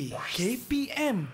KPM.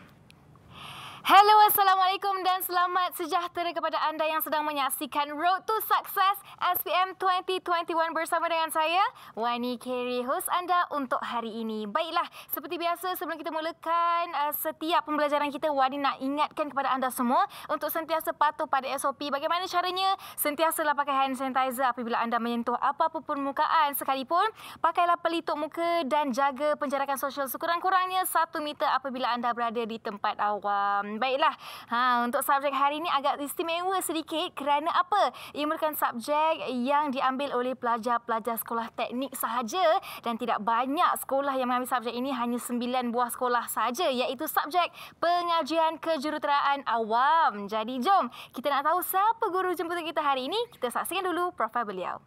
Hello, Assalamualaikum dan selamat sejahtera kepada anda yang sedang menyaksikan Road to Success SPM 2021 bersama dengan saya, Wani Kerry, host anda untuk hari ini. Baiklah, seperti biasa sebelum kita mulakan uh, setiap pembelajaran kita, Wani nak ingatkan kepada anda semua untuk sentiasa patuh pada SOP. Bagaimana caranya? Sentiasalah pakai hand sanitizer apabila anda menyentuh apa-apa permukaan sekalipun. Pakailah pelitup muka dan jaga penjarakan sosial sekurang-kurangnya 1 meter apabila anda berada di tempat awam. Baiklah. Ha, untuk subjek hari ini agak istimewa sedikit kerana apa? Ia merupakan subjek yang diambil oleh pelajar-pelajar sekolah teknik sahaja dan tidak banyak sekolah yang mengambil subjek ini hanya sembilan buah sekolah sahaja iaitu subjek pengajian kejuruteraan awam. Jadi jom kita nak tahu siapa guru jemputan kita hari ini. Kita saksikan dulu profil beliau.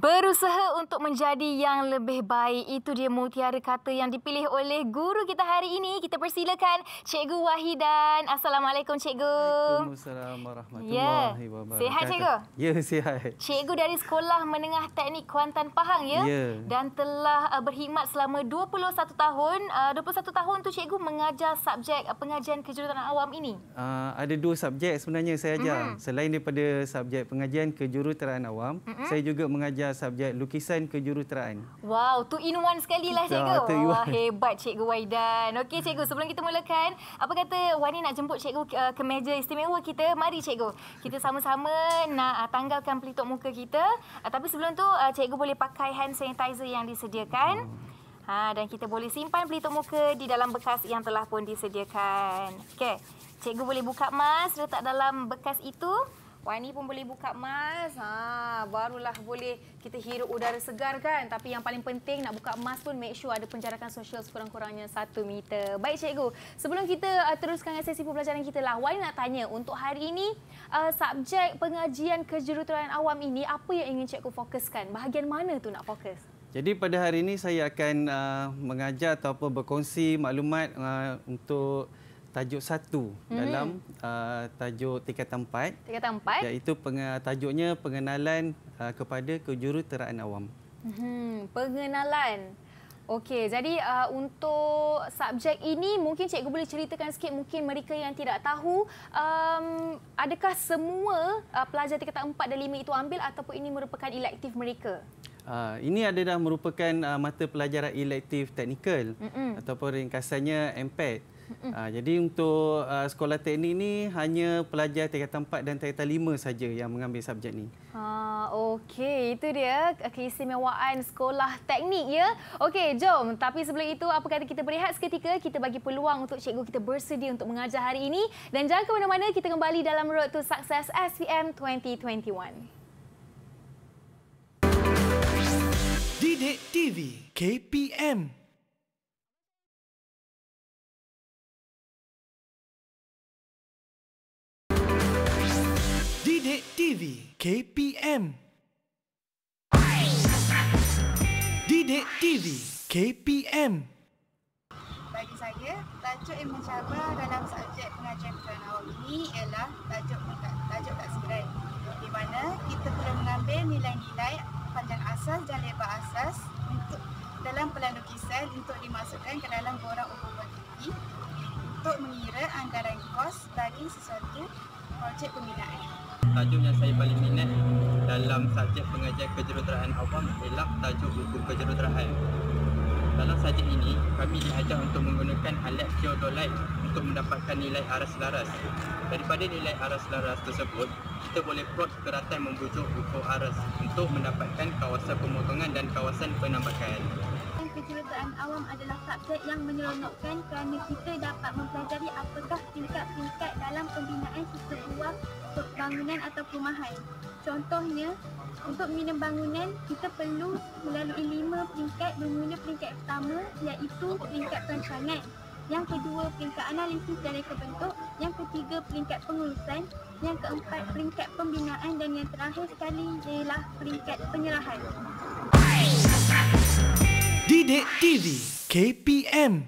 Berusaha untuk menjadi yang lebih baik. Itu dia mutiara kata yang dipilih oleh guru kita hari ini. Kita persilakan Cikgu Wahidan. Assalamualaikum, Cikgu. Waalaikumsalam warahmatullahi yeah. wabarakatuh. Sihat, Cikgu? Ya, sihat. Cikgu dari Sekolah Menengah Teknik Kuantan Pahang, ya? Yeah. Dan telah uh, berkhidmat selama 21 tahun. 21 uh, tahun tu Cikgu mengajar subjek uh, pengajian kejuruteraan awam ini? ada dua subjek sebenarnya saya ajar. Mm -hmm. Selain daripada subjek pengajian kejuruteraan awam, mm -hmm. saya juga mengajar mengajar subjek lukisan kejuruteraan. Wow, two in one sekali lah ah, cikgu. Wah, hebat cikgu Waidan. Okey cikgu, sebelum kita mulakan, apa kata Wani nak jemput cikgu ke meja istimewa kita? Mari cikgu. Kita sama-sama nak ah, tanggalkan pelitup muka kita. Ah, tapi sebelum tu cikgu boleh pakai hand sanitizer yang disediakan. Ha, dan kita boleh simpan pelitup muka di dalam bekas yang telah pun disediakan. Okey. Cikgu boleh buka mask, letak dalam bekas itu. Wani pun boleh buka mask. Ha, barulah boleh kita hirup udara segar kan. Tapi yang paling penting nak buka mask pun make sure ada penjarakan sosial sekurang-kurangnya satu meter. Baik cikgu, sebelum kita uh, teruskan dengan sesi pembelajaran kita lah. Wani nak tanya untuk hari ini uh, subjek pengajian kejuruteraan awam ini apa yang ingin cikgu fokuskan? Bahagian mana tu nak fokus? Jadi pada hari ini saya akan uh, mengajar atau berkongsi maklumat uh, untuk tajuk satu hmm. dalam uh, tajuk tingkatan empat. Tingkatan empat. Iaitu penge- tajuknya pengenalan uh, kepada kejuruteraan awam. Hmm, pengenalan. Okey, jadi uh, untuk subjek ini mungkin cikgu boleh ceritakan sikit mungkin mereka yang tidak tahu um, adakah semua uh, pelajar tingkatan empat dan lima itu ambil ataupun ini merupakan elektif mereka? Uh, ini adalah merupakan uh, mata pelajaran elektif teknikal ataupun ringkasannya MPET. Uh, jadi untuk uh, sekolah teknik ini hanya pelajar tingkat 4 dan tingkat 5 saja yang mengambil subjek ini. Ha ah, okey itu dia keistimewaan sekolah teknik ya. Okey jom tapi sebelum itu apa kata kita berehat seketika kita bagi peluang untuk cikgu kita bersedia untuk mengajar hari ini dan jangan ke mana-mana kita kembali dalam road to success SPM 2021. Didik TV KPM Update TV KPM Didik TV KPM Bagi saya, tajuk yang mencabar dalam subjek pengajian kerana awam ini ialah tajuk tajuk taksiran di mana kita perlu mengambil nilai-nilai panjang asas dan lebar asas untuk dalam pelan lukisan untuk dimasukkan ke dalam borang ukuran tinggi untuk mengira anggaran kos bagi sesuatu projek pembinaan tajuk yang saya paling minat dalam subjek pengajian kejuruteraan awam ialah tajuk buku kejuruteraan. Dalam subjek ini, kami diajar untuk menggunakan alat theodolite untuk mendapatkan nilai aras laras. Daripada nilai aras laras tersebut, kita boleh plot keratan membujuk buku aras untuk mendapatkan kawasan pemotongan dan kawasan penambahan kejuruteraan awam adalah subjek yang menyeronokkan kerana kita dapat mempelajari apakah tingkat-tingkat dalam pembinaan sebuah bangunan atau perumahan. Contohnya, untuk minum bangunan, kita perlu melalui lima peringkat bermula peringkat pertama iaitu peringkat perancangan. Yang kedua, peringkat analisis dan reka bentuk. Yang ketiga, peringkat pengurusan. Yang keempat, peringkat pembinaan dan yang terakhir sekali ialah peringkat penyerahan. Didik TV KPM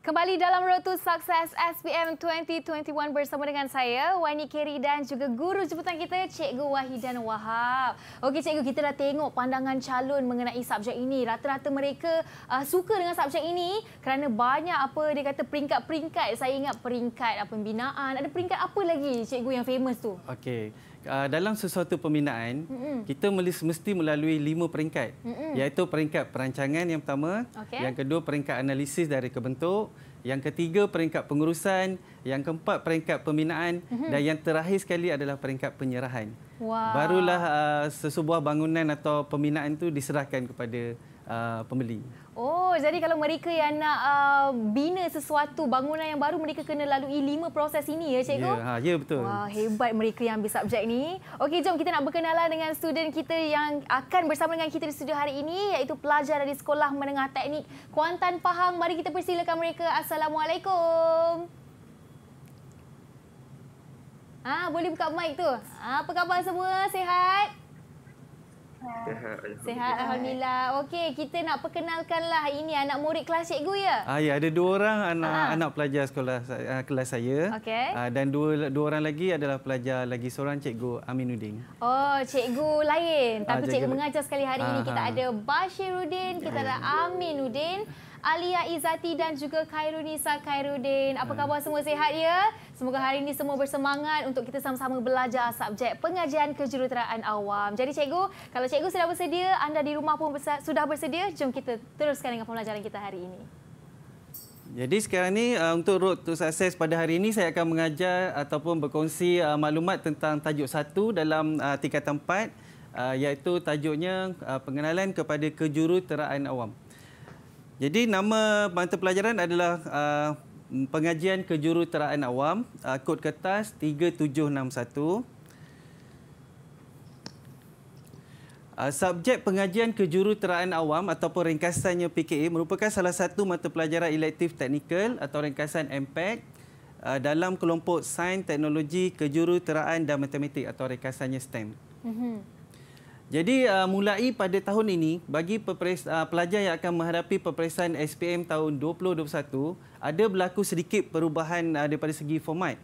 Kembali dalam Road to Success SPM 2021 bersama dengan saya, Wani Keri dan juga guru jemputan kita, Cikgu Wahidan Wahab. Okey, Cikgu, kita dah tengok pandangan calon mengenai subjek ini. Rata-rata mereka uh, suka dengan subjek ini kerana banyak apa dia kata peringkat-peringkat. Saya ingat peringkat pembinaan. Ada peringkat apa lagi, Cikgu, yang famous tu? Okey uh, dalam sesuatu pembinaan mm -hmm. kita mesti melalui lima peringkat mm -hmm. iaitu peringkat perancangan yang pertama okay. yang kedua peringkat analisis dari kebentuk yang ketiga peringkat pengurusan yang keempat peringkat pembinaan mm -hmm. dan yang terakhir sekali adalah peringkat penyerahan wow. barulah uh, sesebuah bangunan atau pembinaan itu diserahkan kepada uh, pembeli Oh, jadi kalau mereka yang nak uh, bina sesuatu bangunan yang baru mereka kena lalui lima proses ini ya, cikgu? Ya, yeah, ha, yeah, betul. Wah, hebat mereka yang ambil subjek ni. Okey, jom kita nak berkenalan dengan student kita yang akan bersama dengan kita di studio hari ini iaitu pelajar dari Sekolah Menengah Teknik Kuantan Pahang. Mari kita persilakan mereka. Assalamualaikum. Ah, ha, boleh buka mic tu. Ha, apa khabar semua? Sehat. Sehat Alhamdulillah. Okey, kita nak perkenalkanlah ini anak murid kelas cikgu ya? Ah, ya, ada dua orang anak Aha. anak pelajar sekolah uh, kelas saya. Okey. Uh, dan dua dua orang lagi adalah pelajar lagi seorang cikgu Aminuddin. Oh, cikgu lain. Ah, Tapi ah, cikgu, cikgu mengajar sekali hari Aha. ini. Kita ada Bashiruddin, kita ada Aminuddin. Alia Izati dan juga Khairunisa Khairuddin. Apa khabar semua sehat ya? Semoga hari ini semua bersemangat untuk kita sama-sama belajar subjek pengajian kejuruteraan awam. Jadi cikgu, kalau cikgu sudah bersedia, anda di rumah pun sudah bersedia, jom kita teruskan dengan pembelajaran kita hari ini. Jadi sekarang ni uh, untuk road to success pada hari ini saya akan mengajar ataupun berkongsi uh, maklumat tentang tajuk satu dalam uh, tingkatan 4 iaitu tajuknya pengenalan kepada kejuruteraan awam. Jadi nama mata pelajaran adalah Mm, pengajian kejuruteraan awam uh, kod kertas 3761 uh, Subjek pengajian kejuruteraan awam ataupun ringkasannya PKA merupakan salah satu mata pelajaran elektif teknikal atau ringkasan MPEC uh, dalam kelompok sains, teknologi, kejuruteraan dan matematik atau ringkasannya STEM. Mm-hmm. Jadi uh, mulai pada tahun ini bagi peperis, uh, pelajar yang akan menghadapi peperiksaan SPM tahun 2021 ada berlaku sedikit perubahan uh, daripada segi format.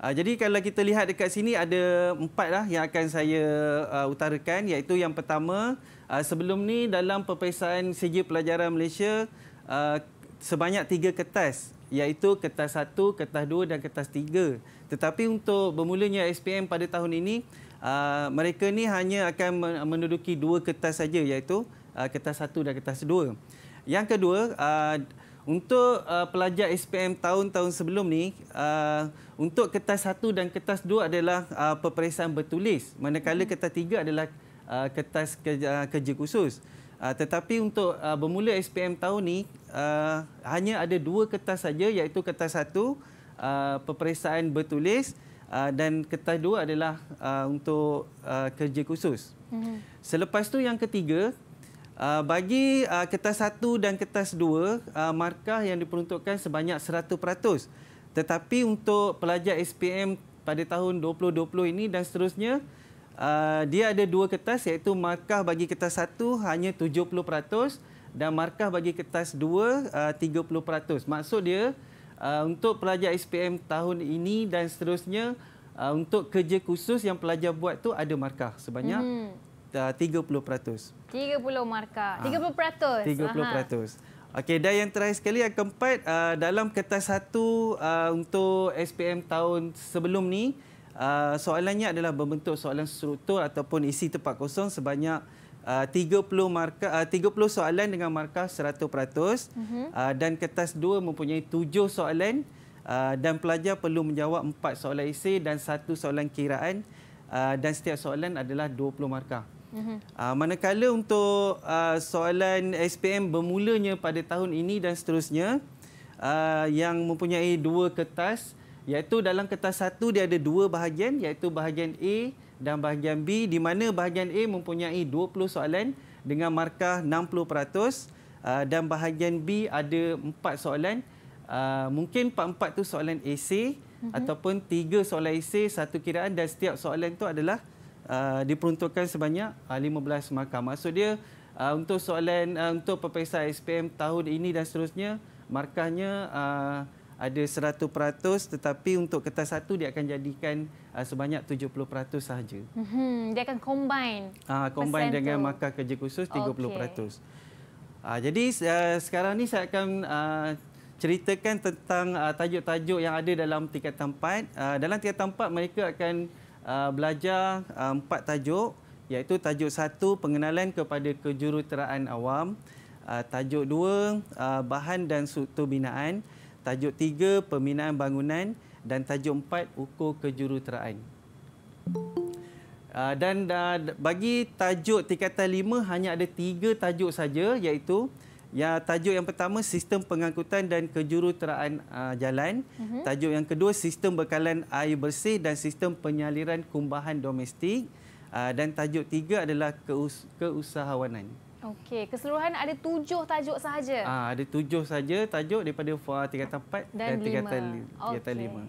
Uh, jadi kalau kita lihat dekat sini ada empat lah yang akan saya uh, utarakan iaitu yang pertama uh, sebelum ni dalam peperiksaan segi pelajaran Malaysia uh, sebanyak tiga kertas iaitu kertas satu, kertas dua dan kertas tiga. Tetapi untuk bermulanya SPM pada tahun ini Ah, mereka ni hanya akan menduduki dua kertas saja iaitu uh, kertas satu dan kertas dua. Yang kedua, uh, untuk uh, pelajar SPM tahun-tahun sebelum ni, uh, untuk kertas satu dan kertas dua adalah uh, peperiksaan bertulis, manakala hmm. kertas tiga adalah uh, kertas kerja, kerja khusus. Uh, tetapi untuk uh, bermula SPM tahun ni, uh, hanya ada dua kertas saja, iaitu kertas satu uh, peperiksaan bertulis, uh, Ah, dan kertas dua adalah uh, untuk uh, kerja khusus. Mm-hmm. Selepas tu yang ketiga, uh, bagi uh, kertas satu dan kertas dua, uh, markah yang diperuntukkan sebanyak 100%. Tetapi untuk pelajar SPM pada tahun 2020 ini dan seterusnya, uh, dia ada dua kertas iaitu markah bagi kertas satu hanya 70% dan markah bagi kertas dua uh, 30%. Maksud dia, Uh, untuk pelajar SPM tahun ini dan seterusnya uh, untuk kerja khusus yang pelajar buat tu ada markah sebanyak mm-hmm. uh, 30%. 30 markah. Ah. 30%. 30%. Okey dan yang terakhir sekali yang keempat uh, dalam kertas satu uh, untuk SPM tahun sebelum ni uh, soalannya adalah berbentuk soalan struktur ataupun isi tempat kosong sebanyak uh, 30 markah uh, 30 soalan dengan markah 100% uh-huh. Mhm. uh, dan kertas 2 mempunyai 7 soalan uh, dan pelajar perlu menjawab 4 soalan isi dan 1 soalan kiraan uh, dan setiap soalan adalah 20 markah. Uh-huh. Uh, manakala untuk uh, soalan SPM bermulanya pada tahun ini dan seterusnya uh, yang mempunyai 2 kertas iaitu dalam kertas 1 dia ada 2 bahagian iaitu bahagian A dan bahagian B di mana bahagian A mempunyai 20 soalan dengan markah 60% ah, dan bahagian B ada 4 soalan ah, mungkin 4-4 tu soalan AC mm -hmm. ataupun 3 soalan AC satu kiraan dan setiap soalan tu adalah ah, diperuntukkan sebanyak 15 markah maksud dia untuk soalan untuk peperiksaan SPM tahun ini dan seterusnya markahnya ada 100% tetapi untuk kertas satu dia akan jadikan uh, sebanyak 70% sahaja. Hmm, dia akan combine. Uh, combine dengan tu. markah kerja khusus 30%. Okay. Uh, jadi uh, sekarang ni saya akan uh, ceritakan tentang uh, tajuk-tajuk yang ada dalam tingkat tempat. Uh, dalam tingkat tempat mereka akan uh, belajar uh, empat tajuk iaitu tajuk satu pengenalan kepada kejuruteraan awam, uh, tajuk dua uh, bahan dan struktur binaan, tajuk tiga pembinaan bangunan dan tajuk empat ukur kejuruteraan. Ah, dan bagi tajuk tingkatan lima hanya ada tiga tajuk saja iaitu ya tajuk yang pertama sistem pengangkutan dan kejuruteraan ah, jalan, mhm. tajuk yang kedua sistem bekalan air bersih dan sistem penyaliran kumbahan domestik ah, dan tajuk tiga adalah keusahawanan. Okey, keseluruhan ada tujuh tajuk sahaja? Ah, ada tujuh sahaja tajuk daripada tingkatan empat dan, dan tingkatan lima. Okay. lima.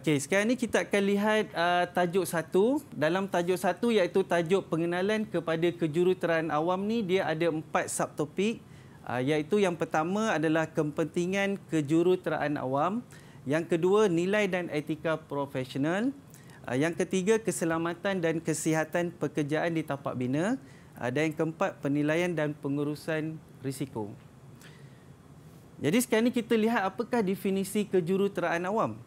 Okey, sekarang ni kita akan lihat uh, tajuk satu. Dalam tajuk satu iaitu tajuk pengenalan kepada kejuruteraan awam ni dia ada empat subtopik. Uh, iaitu yang pertama adalah kepentingan kejuruteraan awam. Yang kedua, nilai dan etika profesional. Uh, yang ketiga, keselamatan dan kesihatan pekerjaan di tapak bina dan yang keempat penilaian dan pengurusan risiko. Jadi sekarang ini kita lihat apakah definisi kejuruteraan awam.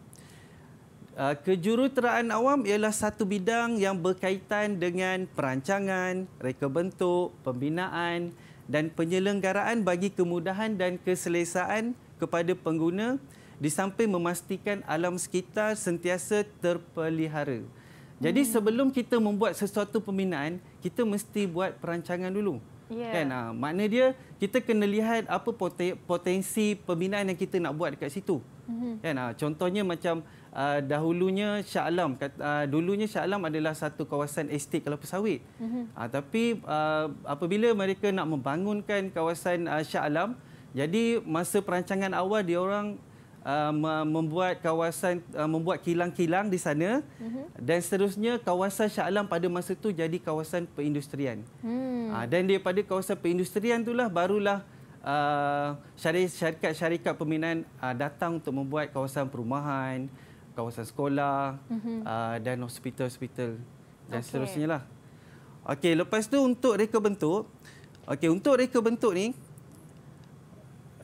Ah, kejuruteraan awam ialah satu bidang yang berkaitan dengan perancangan, reka bentuk, pembinaan dan penyelenggaraan bagi kemudahan dan keselesaan kepada pengguna disamping memastikan alam sekitar sentiasa terpelihara. Jadi hmm. sebelum kita membuat sesuatu pembinaan, kita mesti buat perancangan dulu. Yeah. Kan? Ha, makna dia, kita kena lihat apa potensi pembinaan yang kita nak buat dekat situ. hmm Kan? Ha, contohnya macam uh, dahulunya Shah Alam. Uh, dulunya Shah Alam adalah satu kawasan estate kalau pesawit. hmm Ha, tapi uh, apabila mereka nak membangunkan kawasan uh, Shah Alam, jadi masa perancangan awal, dia orang uh, membuat kawasan uh, membuat kilang-kilang di sana uh-huh. dan seterusnya kawasan Shah Alam pada masa itu jadi kawasan perindustrian. Hmm. Uh, dan daripada kawasan perindustrian itulah barulah uh, syarikat-syarikat pembinaan uh, datang untuk membuat kawasan perumahan, kawasan sekolah uh-huh. uh, dan hospital-hospital dan okay. seterusnya lah. Okey, lepas tu untuk reka bentuk. Okey, untuk reka bentuk ni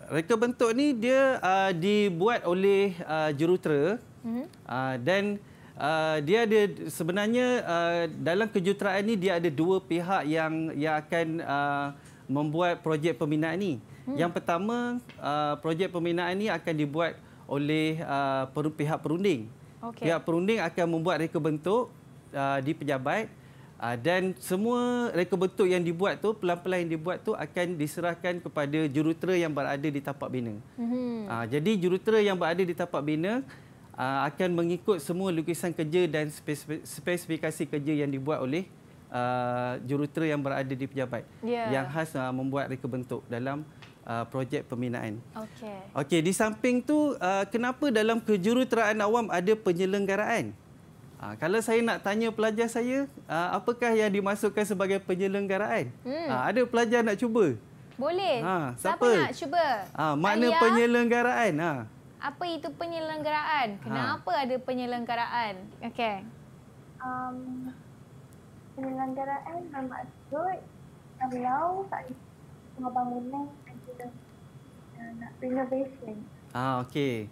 reka bentuk ni dia uh, dibuat oleh uh, jurutera mm-hmm. uh, dan Uh, dia ada sebenarnya uh, dalam kejuruteraan ini dia ada dua pihak yang yang akan uh, membuat projek pembinaan ini. Hmm. Yang pertama uh, projek pembinaan ini akan dibuat oleh uh, per, pihak perunding. Okay. Pihak perunding akan membuat reka bentuk uh, di pejabat. Hmm. Uh, dan semua reka bentuk yang dibuat tu, pelan-pelan yang dibuat tu akan diserahkan kepada jurutera yang berada di tapak bina. Mm-hmm. Uh, jadi jurutera yang berada di tapak bina uh, akan mengikut semua lukisan kerja dan spesifikasi kerja yang dibuat oleh uh, jurutera yang berada di pejabat yeah. yang khas uh, membuat reka bentuk dalam uh, projek pembinaan. Okey. Okey, di samping tu uh, kenapa dalam kejuruteraan awam ada penyelenggaraan? Ha, kalau saya nak tanya pelajar saya, ha, apakah yang dimasukkan sebagai penyelenggaraan? Hmm. Ha, ada pelajar nak cuba? Boleh. Ha, siapa? siapa nak cuba? Ha, makna Alia? penyelenggaraan. Ha. Apa itu penyelenggaraan? Kenapa ha. ada penyelenggaraan? Okey. Um, penyelenggaraan bermaksud kalau tak ada pembangunan, uh, nak renovation. Ah okey.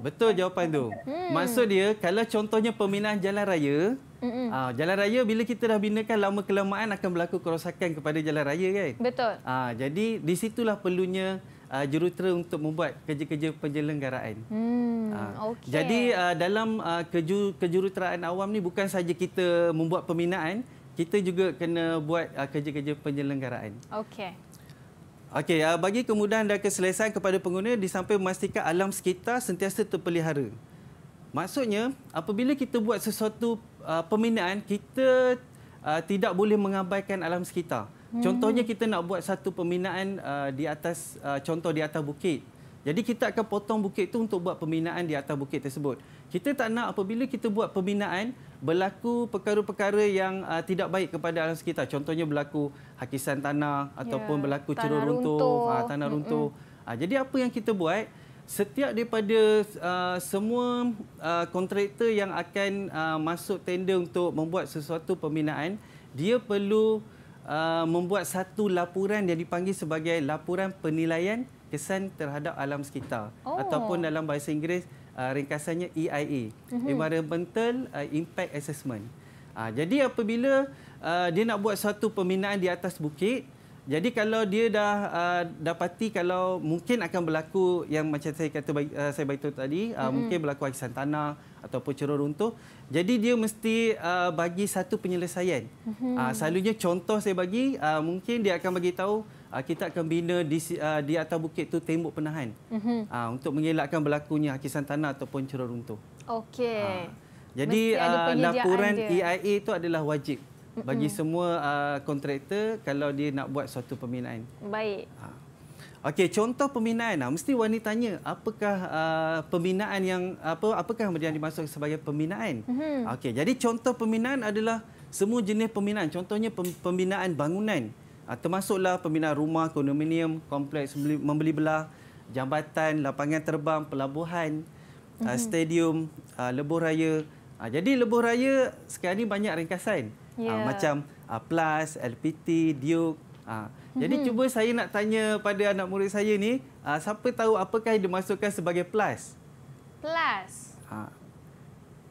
Betul jawapan tu. Hmm. Maksud dia kalau contohnya pembinaan jalan raya, hmm. ah, jalan raya bila kita dah bina kan lama kelamaan akan berlaku kerosakan kepada jalan raya kan? Betul. Ah jadi di situlah perlunya Uh, jurutera untuk membuat kerja-kerja penyelenggaraan. Hmm, uh, ah, okay. Jadi uh, dalam uh, keju kejuruteraan awam ni bukan saja kita membuat pembinaan, kita juga kena buat uh, kerja-kerja penyelenggaraan. Okey. Okey, ah, bagi kemudahan dan keselesaan kepada pengguna disampai memastikan alam sekitar sentiasa terpelihara. Maksudnya, apabila kita buat sesuatu uh, pembinaan, kita uh, tidak boleh mengabaikan alam sekitar. Hmm. Contohnya kita nak buat satu peminaan uh, di atas uh, contoh di atas bukit. Jadi kita akan potong bukit itu untuk buat peminaan di atas bukit tersebut. Kita tak nak apabila kita buat peminaan berlaku perkara-perkara yang uh, tidak baik kepada alam sekitar. Contohnya berlaku hakisan tanah ataupun ya, berlaku tanah cerur runtuh, runtuh. Uh, tanah runtuh. Uh, jadi apa yang kita buat? Setiap daripada uh, semua uh, kontraktor yang akan uh, masuk tender untuk membuat sesuatu pembinaan, dia perlu uh, membuat satu laporan yang dipanggil sebagai laporan penilaian kesan terhadap alam sekitar oh. ataupun dalam bahasa Inggeris uh, ringkasannya EIA, mm-hmm. Environmental uh, Impact Assessment. Uh, jadi apabila uh, dia nak buat satu pembinaan di atas bukit, jadi kalau dia dah uh, dapati kalau mungkin akan berlaku yang macam saya kata uh, saya beritahu tadi, mm-hmm. uh, mhm. mungkin berlaku aksan tanah ataupun cerur runtuh, jadi dia mesti uh, bagi satu penyelesaian. Mm-hmm. Uh, selalunya contoh saya bagi, uh, mungkin dia akan bagi tahu uh, kita akan bina di, uh, di atas bukit tu tembok penahan uh-huh. uh, untuk mengelakkan berlakunya hakisan tanah ataupun cerah runtuh. Okey. Uh, jadi uh, laporan dia. EIA itu adalah wajib bagi mm-hmm. semua uh, kontraktor kalau dia nak buat suatu pembinaan. Baik. Ha. Okey, contoh pembinaan. Mesti wanita tanya, apakah uh, pembinaan yang apa apakah yang dimaksud sebagai pembinaan? Mm-hmm. Okey, jadi contoh pembinaan adalah semua jenis pembinaan. Contohnya pembinaan bangunan. Ah, termasuklah pembinaan rumah, kondominium, kompleks membeli belah, jambatan, lapangan terbang, pelabuhan, mm-hmm. stadium, ah, lebuh raya. Jadi lebuh raya sekarang ini banyak ringkasan. Yeah. Ya. Macam PLUS, LPT, Duke. Jadi mm-hmm. cuba saya nak tanya pada anak murid saya ni, siapa tahu apakah yang dimasukkan sebagai PLUS? PLUS.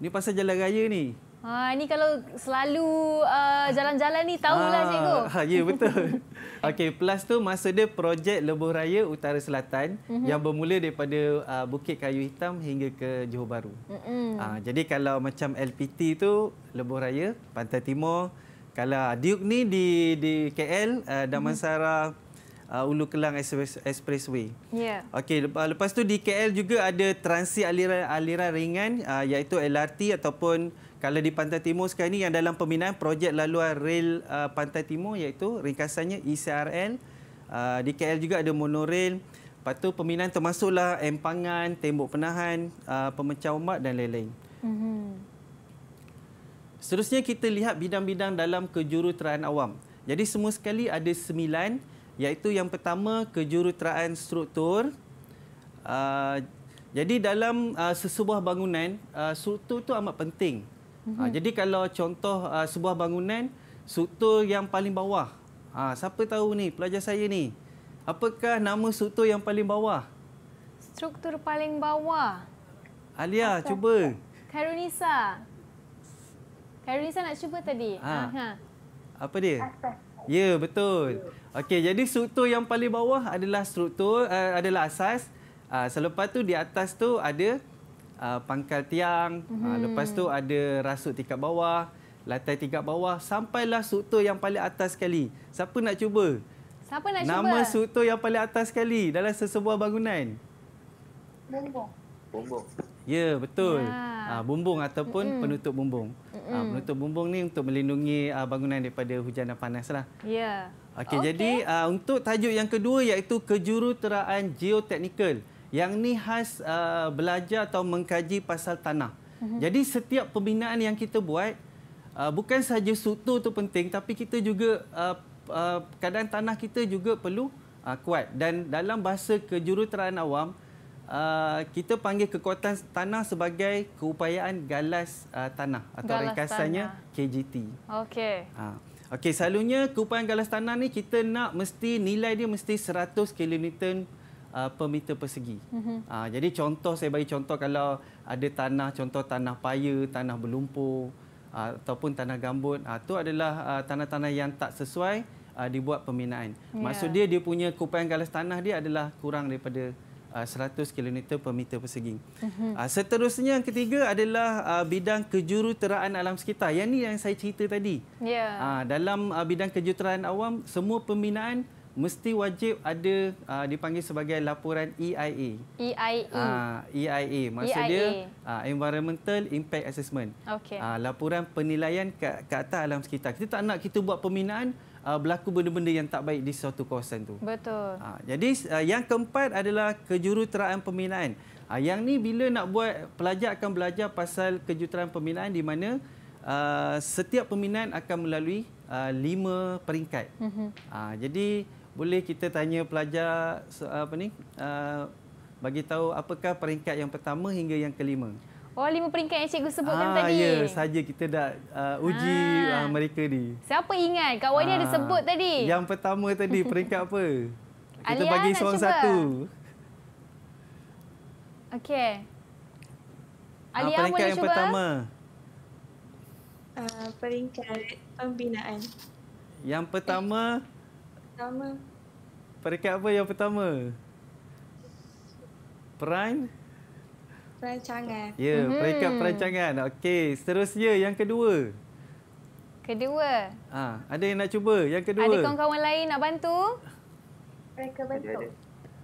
Ini pasal jalan raya ni. Ha, ini kalau selalu uh, jalan-jalan uh, ni, tahulah ha, cikgu. Ha, ya, betul. Okey, plus tu masa dia projek Lebuh Raya Utara Selatan mm -hmm. yang bermula daripada uh, Bukit Kayu Hitam hingga ke Johor Bahru. Mm -hmm. uh, jadi kalau macam LPT tu, Lebuh Raya, Pantai Timur. Kalau Duke ni di di KL, uh, Damansara, mm -hmm. Uh, Ulu Kelang Express, Expressway. Yeah. Okey, lepas, lepas tu di KL juga ada transit aliran aliran ringan uh, iaitu LRT ataupun kalau di Pantai Timur sekarang ini yang dalam pembinaan projek laluan rel uh, Pantai Timur iaitu ringkasannya ICRL, e uh, di KL juga ada monorail lepas tu pembinaan termasuklah empangan tembok penahan uh, pemecah ombak dan lain-lain mm-hmm. seterusnya kita lihat bidang-bidang dalam kejuruteraan awam jadi semua sekali ada sembilan iaitu yang pertama kejuruteraan struktur uh, jadi dalam uh, sesebuah bangunan uh, struktur itu amat penting Mm-hmm. jadi kalau contoh ah, sebuah bangunan struktur yang paling bawah. Ha, siapa tahu ni pelajar saya ni. Apakah nama struktur yang paling bawah? Struktur paling bawah. Alia Asal. cuba. Karunisa. Karunisa nak cuba tadi. Ha. Apa dia? Asas. Ya, betul. Okey, jadi struktur yang paling bawah adalah struktur uh, adalah asas. Uh, selepas tu di atas tu ada uh, pangkal tiang. Mm-hmm. Uh, mhm. lepas tu ada rasuk tingkat bawah, lantai tingkat bawah. Sampailah struktur yang paling atas sekali. Siapa nak cuba? Siapa nak Nama cuba? Nama struktur yang paling atas sekali dalam sesebuah bangunan. Bumbung. Bumbung. Ya, betul. Ya. Uh, bumbung ataupun Mm-mm. penutup bumbung. Uh, penutup bumbung ni untuk melindungi uh, bangunan daripada hujan dan panas. Lah. Ya. Okey, okay. jadi uh, untuk tajuk yang kedua iaitu kejuruteraan geoteknikal. Yang ni khas uh, belajar atau mengkaji pasal tanah. Mm -hmm. Jadi setiap pembinaan yang kita buat, uh, bukan sahaja struktur tu penting, tapi kita juga, uh, uh, keadaan tanah kita juga perlu uh, kuat. Dan dalam bahasa kejuruteraan awam, uh, kita panggil kekuatan tanah sebagai keupayaan galas uh, tanah. Atau galas ringkasannya tanah. KGT. Okey. Uh. Okey, selalunya keupayaan galas tanah ni kita nak mesti nilai dia mesti 100 kN uh, per meter persegi. Mm-hmm. Uh, jadi contoh saya bagi contoh kalau ada tanah contoh tanah paya, tanah berlumpur uh, ataupun tanah gambut itu ah, uh, adalah uh, tanah-tanah yang tak sesuai uh, dibuat pembinaan. Yeah. Maksud dia dia punya kupaian galas tanah dia adalah kurang daripada uh, 100 km per meter persegi. Mm-hmm. Uh, seterusnya yang ketiga adalah uh, bidang kejuruteraan alam sekitar. Yang ni yang saya cerita tadi. Yeah. Ya. Uh, dalam uh, bidang kejuruteraan awam semua pembinaan mesti wajib ada uh, dipanggil sebagai laporan EIA. EIA. Uh, ah, EIA maksud dia uh, e ah, Environmental Impact Assessment. Okay. Uh, laporan penilaian ke, ke atas alam sekitar. Kita tak nak kita buat pembinaan uh, berlaku benda-benda yang tak baik di suatu kawasan tu. Betul. Uh, jadi uh, yang keempat adalah kejuruteraan pembinaan. Uh, yang ni bila nak buat pelajar akan belajar pasal kejuruteraan pembinaan di mana Uh, setiap peminat akan melalui uh, lima peringkat. Mm -hmm. uh, jadi boleh kita tanya pelajar apa ni uh, bagi tahu apakah peringkat yang pertama hingga yang kelima Oh lima peringkat yang cikgu sebutkan ah, tadi. Ya, saja kita dah uh, uji ah. Uh, mereka ni. Siapa ingat kat ah. ada sebut tadi? Yang pertama tadi peringkat apa? Kita Alia bagi seorang cuba. satu. Okey. Alia ah, peringkat boleh yang pertama. Uh, peringkat pembinaan. Yang pertama pertama. Perikat apa yang pertama? Prime? Perancangan. Ya, yeah, mm perancangan. Okey, seterusnya yang kedua. Kedua. Ha, ada yang nak cuba? Yang kedua. Ada kawan-kawan lain nak bantu? Perikat bentuk.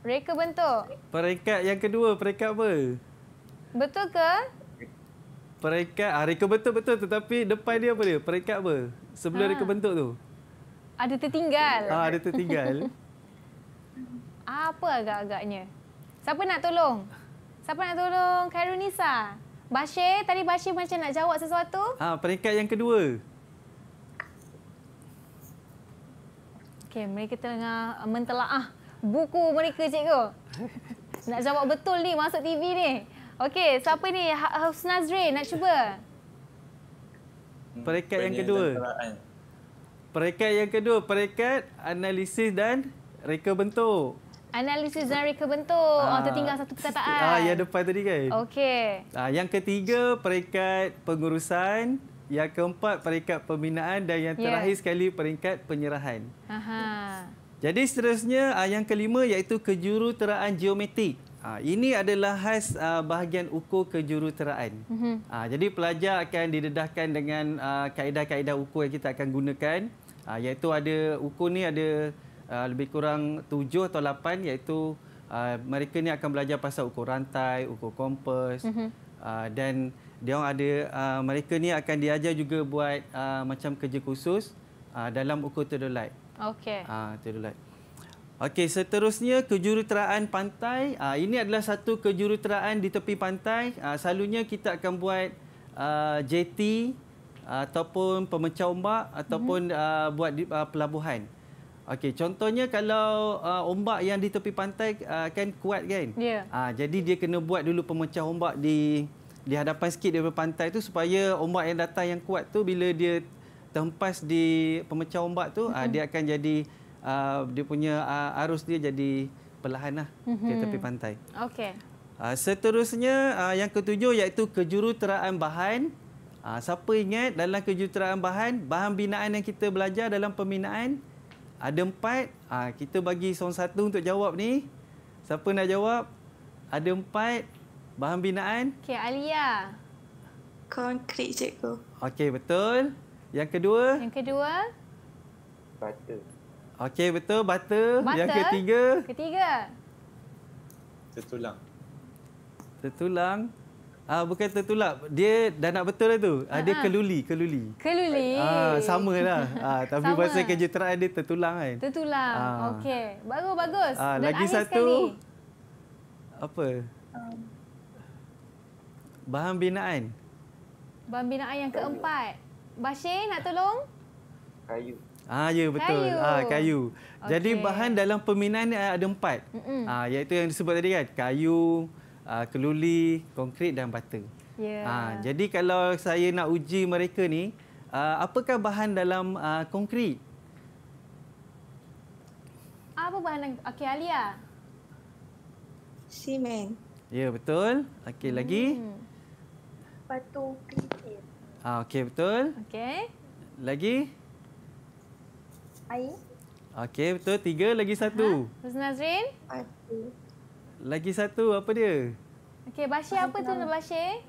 Perikat bentuk. Perikat yang kedua, perikat apa? Betul ke? Perikat, ha, reka betul-betul tetapi depan dia apa dia? Perikat apa? Sebelum ha. reka bentuk tu? Ada tertinggal. Ah, ada tertinggal. Apa agak-agaknya? Siapa nak tolong? Siapa nak tolong? Karunisa, Bashir, tadi Bashir macam nak jawab sesuatu. Ah, peringkat yang kedua. Okey, mereka tengah mentelaah buku mereka, cikgu. Nak jawab betul ni masuk TV ni. Okey, siapa ni? Husnazri ha- nak cuba. Peringkat yang kedua. yang kedua. Perekat yang kedua, perekat analisis dan reka bentuk. Analisis dan reka bentuk. Oh, ah, oh, tertinggal satu perkataan. Ah, yang depan tadi kan. Okey. Ah, yang ketiga, perekat pengurusan. Yang keempat, perekat pembinaan. Dan yang ya. terakhir sekali, peringkat penyerahan. Aha. Jadi seterusnya, ah, yang kelima iaitu kejuruteraan geometrik. Ah, ini adalah khas ah, bahagian ukur kejuruteraan. Mm -hmm. ah, jadi pelajar akan didedahkan dengan ah, kaedah-kaedah ukur yang kita akan gunakan uh, iaitu ada ukur ni ada uh, lebih kurang tujuh atau lapan iaitu uh, mereka ni akan belajar pasal ukur rantai, ukur kompas mm -hmm. uh, dan dia ada uh, mereka ni akan diajar juga buat uh, macam kerja khusus uh, dalam ukur terdolat. Okey. Ah uh, terdolat. Okey, seterusnya kejuruteraan pantai. Uh, ini adalah satu kejuruteraan di tepi pantai. Uh, selalunya kita akan buat uh, jetty ataupun pemecah ombak ataupun mhm. uh, buat di, uh, pelabuhan. Okey, contohnya kalau uh, ombak yang di tepi pantai uh, kan kuat kan? Yeah. Ya. Uh, jadi dia kena buat dulu pemecah ombak di di hadapan sikit daripada pantai tu supaya ombak yang datang yang kuat tu bila dia terhempas di pemecah ombak tu mm-hmm. uh, dia mhm. akan jadi uh, dia punya uh, arus dia jadi perlahanlah mm-hmm. di tepi pantai. Okey. Uh, seterusnya uh, yang ketujuh iaitu kejuruteraan bahan. Ha, siapa ingat dalam kejuruteraan bahan, bahan binaan yang kita belajar dalam pembinaan? Ada empat. Ha, kita bagi seorang satu untuk jawab ni. Siapa nak jawab? Ada empat bahan binaan. Okey, Alia. Konkrit, cikgu. Okey, betul. Yang kedua? Yang kedua? Butter. Okey, betul. Butter. Butter. Yang ketiga? Ketiga. Tertulang. Tertulang. Ah uh, bukan tertulak. Dia dah nak betul lah tu. Uh, dia keluli, keluli. Keluli. Ah uh, samalah. Ah uh, tapi sama. bahasa kejuruteraan dia tertulang kan. Tertulang. Uh. Okey. Bagus bagus. Ah uh, lagi satu. Sekali. Apa? Um. Bahan binaan. Bahan binaan yang keempat. Bashir nak tolong? Kayu. Ah ya betul. Kayu. Ah kayu. Okay. Jadi bahan dalam pembinaan ni eh, ada empat. Mm -mm. Ah iaitu yang disebut tadi kan, kayu, uh, keluli, konkrit dan butter. Yeah. Uh, jadi kalau saya nak uji mereka ni, uh, apakah bahan dalam uh, konkrit? Apa bahan yang... Okay, Alia. Simen. Ya, yeah, betul. Okey, hmm. lagi. Batu kerikil. Ah, Okey, betul. Okey. Lagi. Air. Okey, betul. Tiga, lagi satu. Huzna Azrin. Air. Lagi satu apa dia? Okey, Bashir apa tu nama Bashir?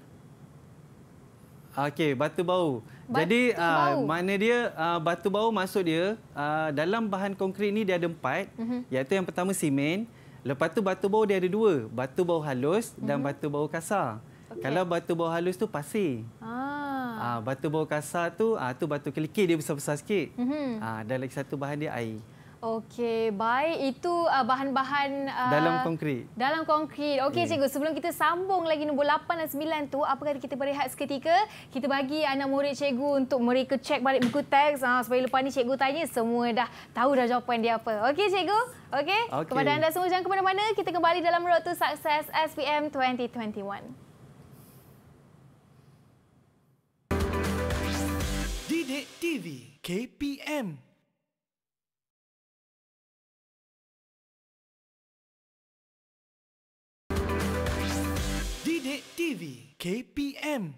Okey, batu bau. Batu Jadi bau. Uh, ah, mana dia uh, batu bau maksud dia uh, dalam bahan konkrit ni dia ada empat. Mm -hmm. Iaitu yang pertama simen, lepas tu batu bau dia ada dua, batu bau halus dan mm -hmm. batu bau kasar. Okay. Kalau batu bau halus tu pasir. Ah. Uh, batu bau kasar tu uh, tu batu kelikir dia besar-besar sikit. Mm -hmm. uh, dan lagi satu bahan dia air. Okey, baik. Itu uh, bahan-bahan... Uh, dalam konkrit. Dalam konkrit. Okey, yeah. cikgu. Sebelum kita sambung lagi nombor 8 dan 9 tu, apa kata kita berehat seketika? Kita bagi anak murid cikgu untuk mereka cek balik buku teks. Uh, supaya lepas ni cikgu tanya, semua dah tahu dah jawapan dia apa. Okey, cikgu? Okey? Okay. Kepada anda semua, jangan ke mana-mana. Kita kembali dalam Road to Success SPM 2021. TV KPM TV KPM.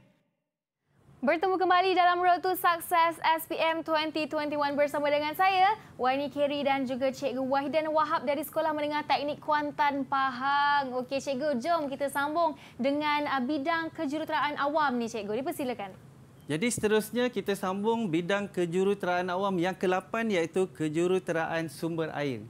Bertemu kembali dalam Road to Success SPM 2021 bersama dengan saya, Wani Kerry dan juga Cikgu Wahidan Wahab dari Sekolah Menengah Teknik Kuantan Pahang. Okey Cikgu, jom kita sambung dengan uh, bidang kejuruteraan awam ni Cikgu. Dipersilakan. Jadi seterusnya kita sambung bidang kejuruteraan awam yang ke-8 iaitu kejuruteraan sumber air.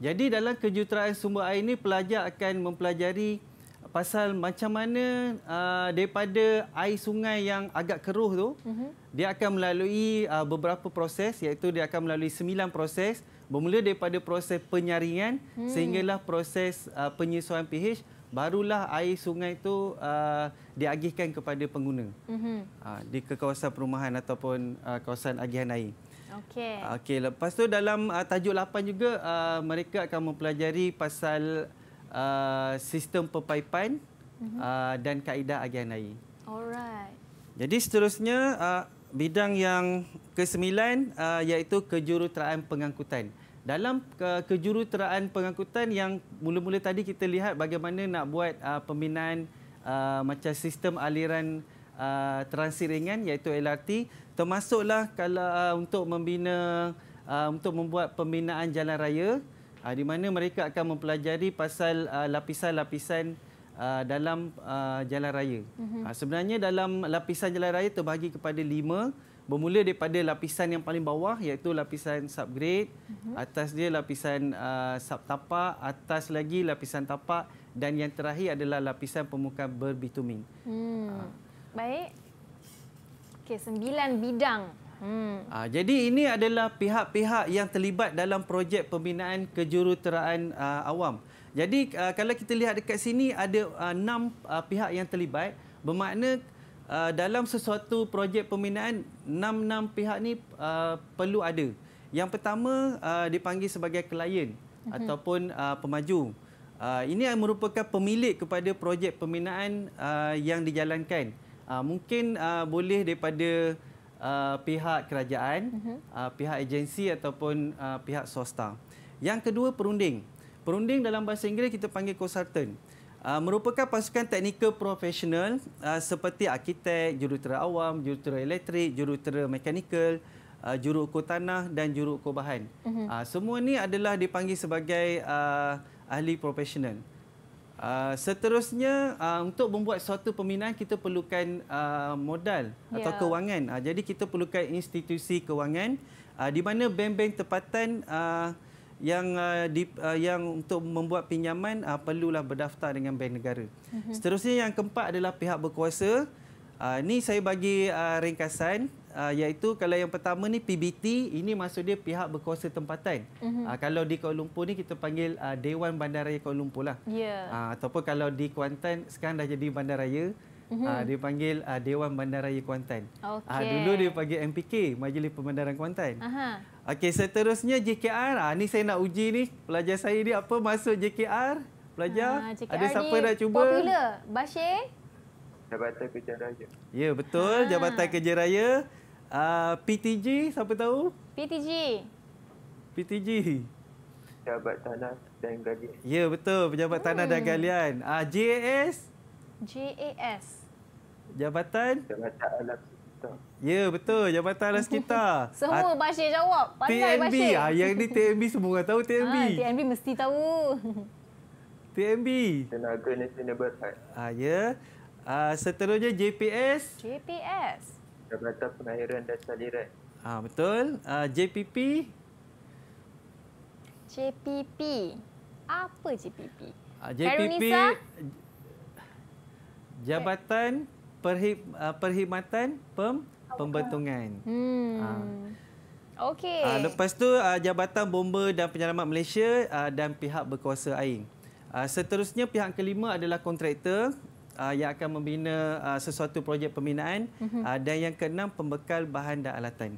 Jadi dalam kejuruteraan sumber air ini pelajar akan mempelajari pasal macam mana uh, daripada air sungai yang agak keruh tu, mm-hmm. dia akan melalui uh, beberapa proses iaitu dia akan melalui sembilan proses bermula daripada proses penyaringan mm. sehinggalah proses uh, penyesuaian pH barulah air sungai itu uh, diagihkan kepada pengguna mm-hmm. uh, di ke kawasan perumahan ataupun uh, kawasan agihan air. Okey. Okey, lepas tu dalam uh, tajuk 8 juga uh, mereka akan mempelajari pasal uh, sistem pepaipan mhm. uh, dan kaedah agian air. Alright. Jadi seterusnya uh, bidang yang kesembilan uh, iaitu kejuruteraan pengangkutan. Dalam uh, kejuruteraan pengangkutan yang mula-mula tadi kita lihat bagaimana nak buat uh, pembinaan uh, macam sistem aliran uh, transit ringan iaitu LRT termasuklah kalau uh, untuk membina uh, untuk membuat pembinaan jalan raya uh, di mana mereka akan mempelajari pasal ah, lapisan-lapisan uh, Uh, dalam uh, jalan raya. Uh -huh. uh, sebenarnya dalam lapisan jalan raya terbahagi kepada lima. Bermula daripada lapisan yang paling bawah iaitu lapisan subgrade. Uh mhm. -huh. Atas dia lapisan uh, tapak, Atas lagi lapisan tapak. Dan yang terakhir adalah lapisan permukaan berbitumen. Hmm. Uh. Baik. Okay, sembilan bidang Hmm. Uh, jadi ini adalah pihak-pihak yang terlibat dalam projek pembinaan kejuruteraan uh, awam. Jadi uh, kalau kita lihat dekat sini ada uh, enam uh, pihak yang terlibat bermakna uh, dalam sesuatu projek pembinaan enam-enam pihak ni uh, perlu ada. Yang pertama uh, dipanggil sebagai klien hmm. ataupun uh, pemaju. Uh, ini merupakan pemilik kepada projek pembinaan uh, yang dijalankan. Uh, mungkin uh, boleh daripada uh, uh, pihak kerajaan, mhm. uh, pihak agensi ataupun uh, pihak swasta. Yang kedua perunding. Perunding dalam bahasa Inggeris kita panggil konsultan. Uh, merupakan pasukan teknikal profesional uh, seperti arkitek, jurutera awam, jurutera elektrik, jurutera mekanikal, uh, jurukur tanah dan jurukur bahan. Uh-huh. Mhm. Uh, semua ini adalah dipanggil sebagai uh, ahli profesional. Uh, seterusnya uh, untuk membuat suatu pembinaan kita perlukan uh, modal yeah. atau ya. kewangan. Uh, jadi kita perlukan institusi kewangan uh, di mana bank-bank tempatan uh, yang uh, di, uh, yang untuk membuat pinjaman uh, perlulah berdaftar dengan bank negara. Mm -hmm. Seterusnya yang keempat adalah pihak berkuasa. Uh, ini saya bagi uh, ringkasan uh, iaitu kalau yang pertama ni PBT ini maksud dia pihak berkuasa tempatan. Uh-huh. Uh, kalau di Kuala Lumpur ni kita panggil uh, Dewan Bandaraya Kuala Lumpur lah. Yeah. Ya. Uh, ataupun kalau di Kuantan sekarang dah jadi bandaraya uh-huh. dia panggil uh, Dewan Bandaraya Kuantan. Okay. Uh, dulu dia panggil MPK Majlis Pembandaran Kuantan. Uh-huh. Okey seterusnya JKR uh, ni saya nak uji ni pelajar saya ni apa masuk JKR pelajar? Uh, JKR Ada siapa ni dah cuba? Popular. Bashir Jabatan Kerja Raya. Ya, betul. Ha. Jabatan Kerja Raya. Uh, ah, PTG, siapa tahu? PTG. PTG. Pejabat Tanah dan Galian. Ya, betul. Pejabat hmm. Tanah dan Galian. Uh, ah, JAS? JAS. Jabatan? Jabatan Alam Sekitar. Ya, betul. Jabatan alas kita. semua uh, ah, Bashir jawab. Pandai Bashir. Uh, yang ni TNB semua orang tahu TNB. Uh, TNB mesti tahu. TNB. Tenaga Nasional Berhad. Uh, ya. Uh, seterusnya JPS? JPS. Jabatan Pengairan dan Saliran. Ah betul. Uh, ah, JPP. JPP. Apa JPP? Uh, ah, JPP. Peronisa? Jabatan Perhib uh, ah, Perhimatan Pem Pembetungan. Hmm. Ha. Okey. Uh, lepas tu uh, Jabatan Bomba dan Penyelamat Malaysia uh, dan pihak berkuasa AING. Uh, seterusnya pihak kelima adalah kontraktor uh, yang akan membina uh, sesuatu projek pembinaan mm-hmm. uh, dan yang keenam pembekal bahan dan alatan.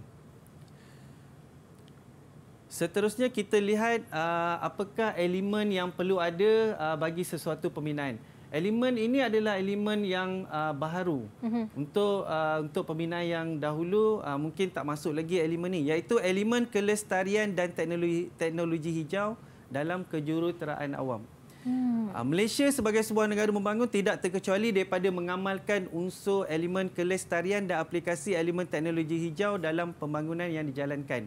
Seterusnya kita lihat uh, apakah elemen yang perlu ada uh, bagi sesuatu pembinaan. Elemen ini adalah elemen yang uh, baharu. Mm-hmm. Untuk uh, untuk pembinaan yang dahulu uh, mungkin tak masuk lagi elemen ini iaitu elemen kelestarian dan teknologi teknologi hijau dalam kejuruteraan awam. Hmm. Ah, Malaysia sebagai sebuah negara membangun tidak terkecuali daripada mengamalkan unsur elemen kelestarian dan aplikasi elemen teknologi hijau dalam pembangunan yang dijalankan.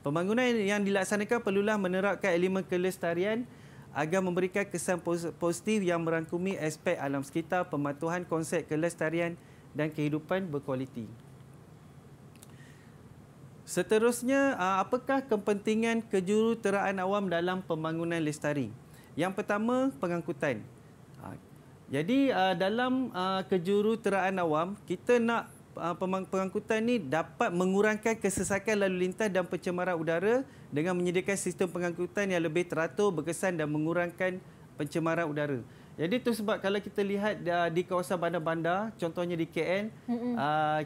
Pembangunan yang dilaksanakan perlulah menerapkan elemen kelestarian agar memberikan kesan positif yang merangkumi aspek alam sekitar, pematuhan konsep kelestarian dan kehidupan berkualiti. Seterusnya, ah, apakah kepentingan kejuruteraan awam dalam pembangunan lestari? Yang pertama, pengangkutan. Ha. Jadi uh, dalam uh, kejuruteraan awam, kita nak uh, pengangkutan ini dapat mengurangkan kesesakan lalu lintas dan pencemaran udara dengan menyediakan sistem pengangkutan yang lebih teratur, berkesan dan mengurangkan pencemaran udara. Jadi itu sebab kalau kita lihat di kawasan bandar-bandar, contohnya di KN,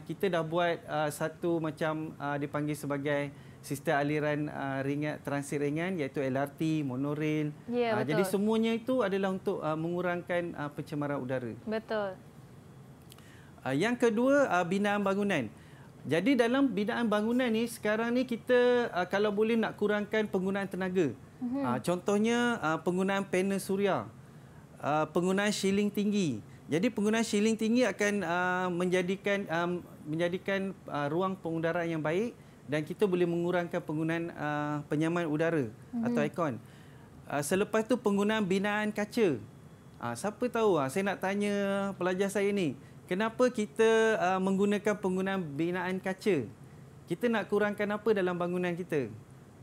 kita dah buat satu macam dipanggil sebagai sistem aliran uh, ringan, transit ringan iaitu LRT, monorail. Ya, uh, jadi semuanya itu adalah untuk uh, mengurangkan uh, pencemaran udara. Betul. Uh, yang kedua, uh, binaan bangunan. Jadi dalam binaan bangunan ni sekarang ni kita uh, kalau boleh nak kurangkan penggunaan tenaga. Mm -hmm. uh, contohnya uh, penggunaan panel suria, uh, penggunaan shielding tinggi. Jadi penggunaan shielding tinggi akan uh, menjadikan um, menjadikan uh, ruang pengudaraan yang baik dan kita boleh mengurangkan penggunaan uh, penyaman udara mm-hmm. atau aircon. Uh, selepas itu penggunaan binaan kaca. Uh, siapa tahu uh, saya nak tanya pelajar saya ini, kenapa kita uh, menggunakan penggunaan binaan kaca? Kita nak kurangkan apa dalam bangunan kita?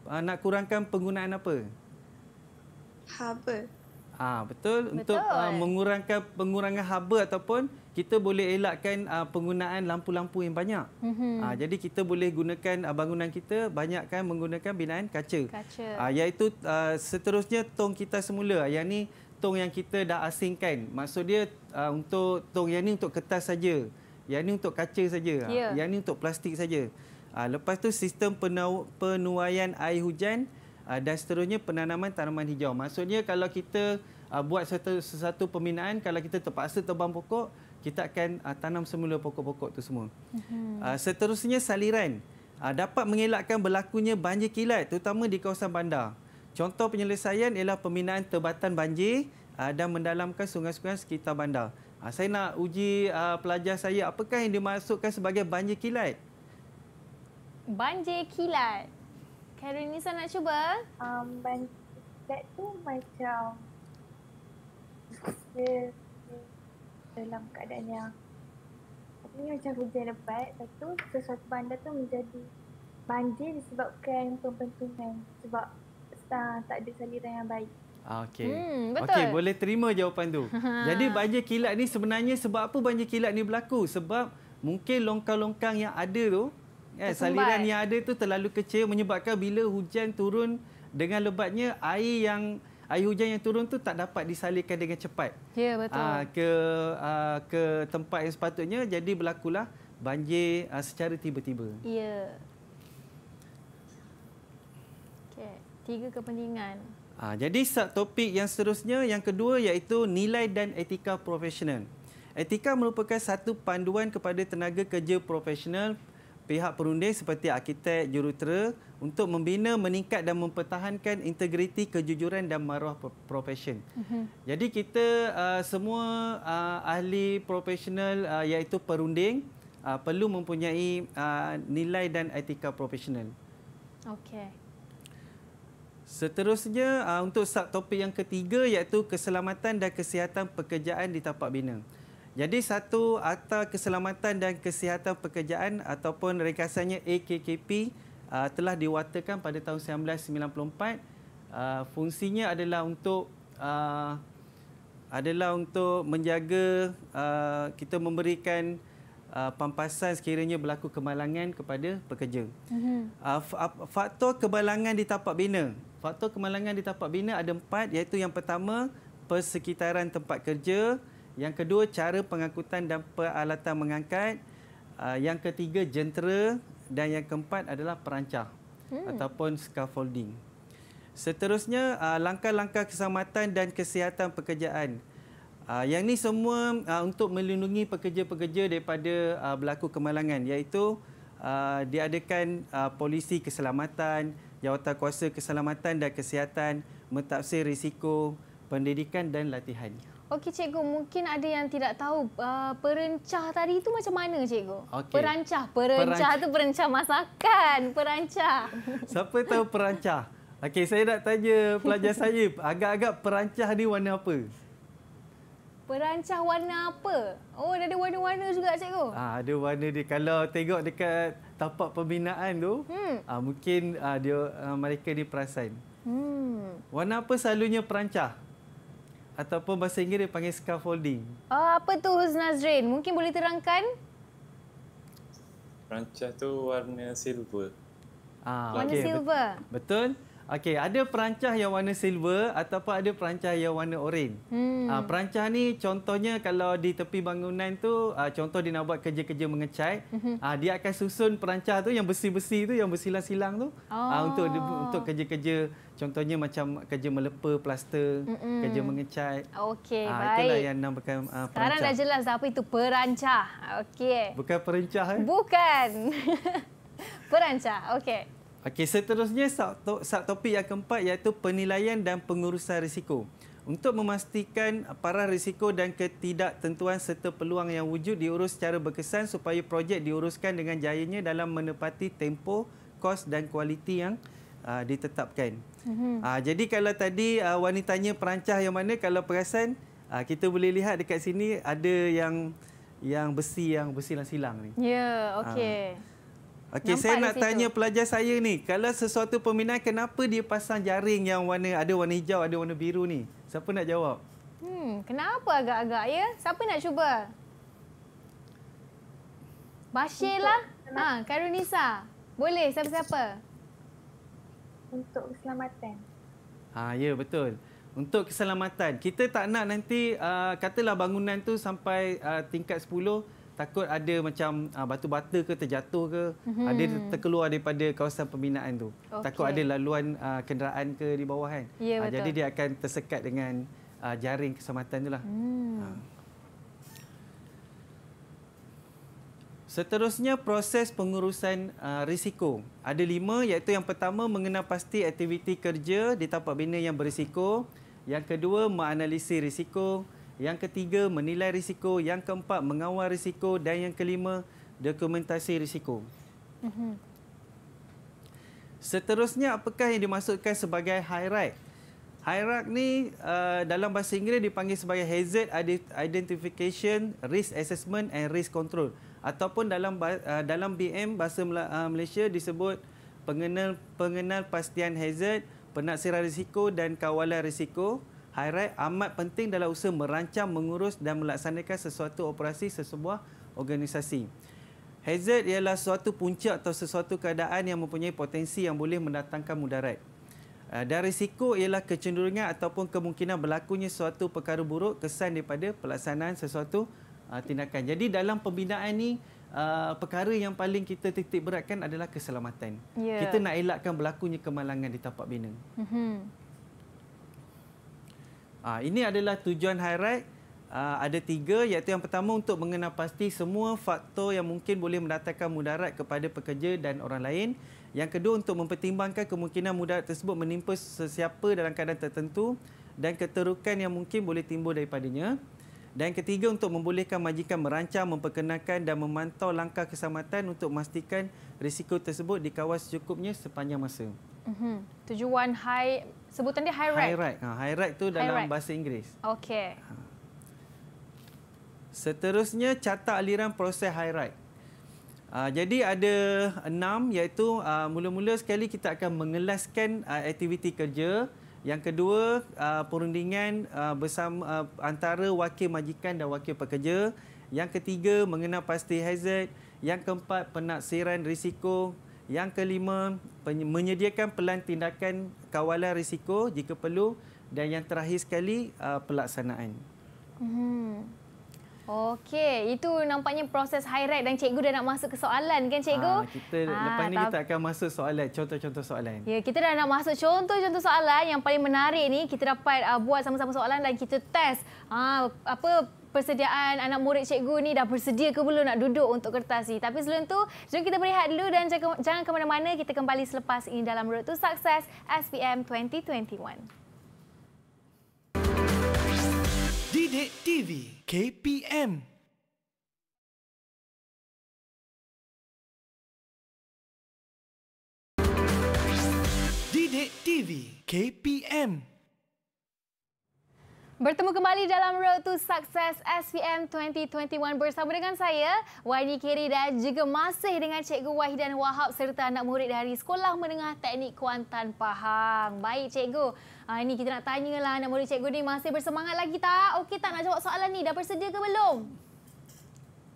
Uh, nak kurangkan penggunaan apa? Haba. Ah betul. betul untuk uh, mengurangkan pengurangan haba ataupun kita boleh elakkan uh, penggunaan lampu-lampu yang banyak. Mm -hmm. uh, jadi kita boleh gunakan uh, bangunan kita banyakkan menggunakan binaan kaca. kaca. Uh, iaitu uh, seterusnya tong kita semula. Yang ini tong yang kita dah asingkan. Maksud dia uh, untuk tong yang ini untuk kertas saja. Yang ini untuk kaca saja. Yeah. Ya. Yang ini untuk plastik saja. Uh, lepas tu sistem penuaian air hujan uh, dan seterusnya penanaman tanaman hijau. Maksudnya kalau kita uh, buat sesuatu, sesuatu pembinaan, kalau kita terpaksa tebang pokok, kita akan uh, tanam semula pokok-pokok itu semua. Uh, seterusnya saliran uh, dapat mengelakkan berlakunya banjir kilat terutama di kawasan bandar. Contoh penyelesaian ialah pembinaan tebatan banjir uh, dan mendalamkan sungai-sungai sekitar bandar. Uh, saya nak uji uh, pelajar saya apakah yang dimasukkan sebagai banjir kilat? Banjir kilat. Karen ni saya nak cuba. Um, banjir kilat tu macam dalam keadaan yang ni macam hujan lebat Lepas tu sesuatu bandar tu menjadi banjir disebabkan pembentukan Sebab uh, tak ada saliran yang baik Okey. Hmm, Okey, boleh terima jawapan tu. Jadi banjir kilat ni sebenarnya sebab apa banjir kilat ni berlaku? Sebab mungkin longkang-longkang yang ada tu, kan, saliran yang ada tu terlalu kecil menyebabkan bila hujan turun dengan lebatnya air yang air hujan yang turun tu tak dapat disalinkan dengan cepat. Ya yeah, betul. Aa, ah, ke aa, ah, ke tempat yang sepatutnya jadi berlakulah banjir aa, ah, secara tiba-tiba. Ya. Yeah. Okey, tiga kepentingan. Aa, jadi topik yang seterusnya yang kedua iaitu nilai dan etika profesional. Etika merupakan satu panduan kepada tenaga kerja profesional pihak perunding seperti arkitek, jurutera untuk membina, meningkat dan mempertahankan integriti, kejujuran dan maruah profesion. Mm-hmm. Jadi kita uh, semua uh, ahli profesional uh, iaitu perunding uh, perlu mempunyai uh, nilai dan etika profesional. Okey. Seterusnya uh, untuk subtopik yang ketiga iaitu keselamatan dan kesihatan pekerjaan di tapak bina. Jadi satu Akta Keselamatan dan Kesihatan Pekerjaan ataupun ringkasannya AKKP uh, telah diwatakan pada tahun 1994. Uh, fungsinya adalah untuk uh, adalah untuk menjaga uh, kita memberikan Uh, pampasan sekiranya berlaku kemalangan kepada pekerja. Mm-hmm. Uh, faktor kemalangan di tapak bina. Faktor kemalangan di tapak bina ada empat iaitu yang pertama persekitaran tempat kerja, yang kedua, cara pengangkutan dan peralatan mengangkat. Uh, yang ketiga, jentera. Dan yang keempat adalah perancah hmm. ataupun scaffolding. Seterusnya, uh, langkah-langkah keselamatan dan kesihatan pekerjaan. Uh, yang ini semua uh, untuk melindungi pekerja-pekerja daripada uh, berlaku kemalangan iaitu uh, diadakan uh, polisi keselamatan, jawatankuasa keselamatan dan kesihatan, mentafsir risiko, pendidikan dan latihan. Okey cikgu, mungkin ada yang tidak tahu uh, perencah tadi itu macam mana cikgu? Okay. Perancah, perencah Peranc- perencah masakan, perancah. Siapa tahu perancah? Okey, saya nak tanya pelajar saya, agak-agak perancah ni warna apa? Perancah warna apa? Oh, ada warna-warna juga cikgu. Ah, ada warna dia. Kalau tengok dekat tapak pembinaan tu, hmm. ah, mungkin ah, dia ah, mereka ni perasan. Hmm. Warna apa selalunya perancah? ataupun bahasa Inggeris dia panggil scaffolding. Oh, apa tu Huznazrin? Mungkin boleh terangkan? Rancah tu warna silver. Ah, okay. warna silver. Betul? Okey, ada perancah yang warna silver ataupun ada perancah yang warna oranye. Hmm. Uh, perancah ni contohnya kalau di tepi bangunan tu, uh, contoh dia nak buat kerja-kerja mengecai, uh, dia akan susun perancah tu yang besi-besi tu, yang bersilang-silang tu oh. uh, untuk untuk kerja-kerja contohnya macam kerja melepa plaster, Mm-mm. kerja mengecai. Okey, uh, baik. Itulah yang namakan uh, perancah. Sekarang dah jelas apa itu perancah. Okey. Bukan perancah. Eh? Bukan. perancah, okey. Okey, seterusnya subtopik yang keempat iaitu penilaian dan pengurusan risiko. Untuk memastikan para risiko dan ketidaktentuan serta peluang yang wujud diurus secara berkesan supaya projek diuruskan dengan jayanya dalam menepati tempo, kos dan kualiti yang uh, ditetapkan. Uh, jadi kalau tadi uh, wanitanya perancah yang mana kalau perasan uh, kita boleh lihat dekat sini ada yang yang besi yang besi bersilang-silang ni. Ya, yeah, okey. Uh. Okey, saya nak situ. tanya pelajar saya ni. Kalau sesuatu peminat, kenapa dia pasang jaring yang warna ada warna hijau, ada warna biru ni? Siapa nak jawab? Hmm, kenapa agak-agak ya? Siapa nak cuba? Bashir lah. Ha, ah, Karunisa. Boleh siapa-siapa? Untuk keselamatan. Ha, ya betul. Untuk keselamatan. Kita tak nak nanti uh, katalah bangunan tu sampai uh, tingkat 10 takut ada macam uh, ah, batu bata ke terjatuh ke hmm ada terkeluar daripada kawasan pembinaan tu okay. takut ada laluan uh, kenderaan ke di bawah kan yeah, ya, uh, jadi dia akan tersekat dengan uh, jaring keselamatan tu itulah hmm. Seterusnya proses pengurusan uh, risiko. Ada lima iaitu yang pertama mengenal pasti aktiviti kerja di tapak bina yang berisiko. Yang kedua menganalisis risiko. Yang ketiga, menilai risiko. Yang keempat, mengawal risiko. Dan yang kelima, dokumentasi risiko. Mhm. Seterusnya, apakah yang dimaksudkan sebagai hierarch? Hierarch ni uh, dalam bahasa Inggeris dipanggil sebagai hazard identification, risk assessment and risk control. Ataupun dalam uh, dalam BM bahasa uh, Malaysia disebut pengenal pengenal pastian hazard, penaksiran risiko dan kawalan risiko. Uh, high amat penting dalam usaha merancang, mengurus dan melaksanakan sesuatu operasi sesebuah organisasi. Hazard ialah suatu punca atau sesuatu keadaan yang mempunyai potensi yang boleh mendatangkan mudarat. Eh, dan risiko ialah kecenderungan ataupun kemungkinan berlakunya suatu perkara buruk kesan daripada pelaksanaan sesuatu eh, tindakan. Jadi dalam pembinaan ini, eh, perkara yang paling kita titik beratkan adalah keselamatan. Yeah. Kita nak elakkan berlakunya kemalangan di tapak bina. Mm -hmm. Uh, ini adalah tujuan highlight. Uh, ah, ada tiga iaitu yang pertama untuk mengenal pasti semua faktor yang mungkin boleh mendatangkan mudarat kepada pekerja dan orang lain. Yang kedua untuk mempertimbangkan kemungkinan mudarat tersebut menimpa sesiapa dalam keadaan tertentu dan keterukan yang mungkin boleh timbul daripadanya. Dan ketiga untuk membolehkan majikan merancang, memperkenalkan dan memantau langkah keselamatan untuk memastikan risiko tersebut dikawal secukupnya sepanjang masa. Mm-hmm. Tujuan high sebutan dia high right. High right. Ha, high right tu high dalam right. bahasa Inggeris. Okey. Ha. Seterusnya catat aliran proses high right. Ha, uh, jadi ada enam iaitu ha, mula-mula uh, sekali kita akan mengelaskan uh, aktiviti kerja. Yang kedua, uh, perundingan uh, bersama uh, antara wakil majikan dan wakil pekerja. Yang ketiga, mengenal pasti hazard. Yang keempat, penaksiran risiko. Yang kelima, menyediakan pelan tindakan kawalan risiko jika perlu dan yang terakhir sekali uh, pelaksanaan. Hmm. Okey, itu nampaknya proses high dan cikgu dah nak masuk ke soalan kan cikgu? Ah, kita ah, lepas ni tak... kita akan masuk soalan, contoh-contoh soalan. Ya, kita dah nak masuk contoh-contoh soalan yang paling menarik ni kita dapat uh, buat sama-sama soalan dan kita test uh, apa persediaan anak murid cikgu ni dah bersedia ke belum nak duduk untuk kertas ni. Tapi sebelum tu, jom kita berehat dulu dan jangan ke mana-mana. Kita kembali selepas ini dalam Road to Success SPM 2021. Didik TV KPM Didik TV KPM Bertemu kembali dalam Road to Success SPM 2021 bersama dengan saya, Wani Keri dan juga masih dengan Cikgu Wahidan Wahab serta anak murid dari Sekolah Menengah Teknik Kuantan Pahang. Baik Cikgu, ah, ini kita nak tanya lah, anak murid Cikgu ni masih bersemangat lagi tak? Okey tak nak jawab soalan ni? Dah bersedia ke belum?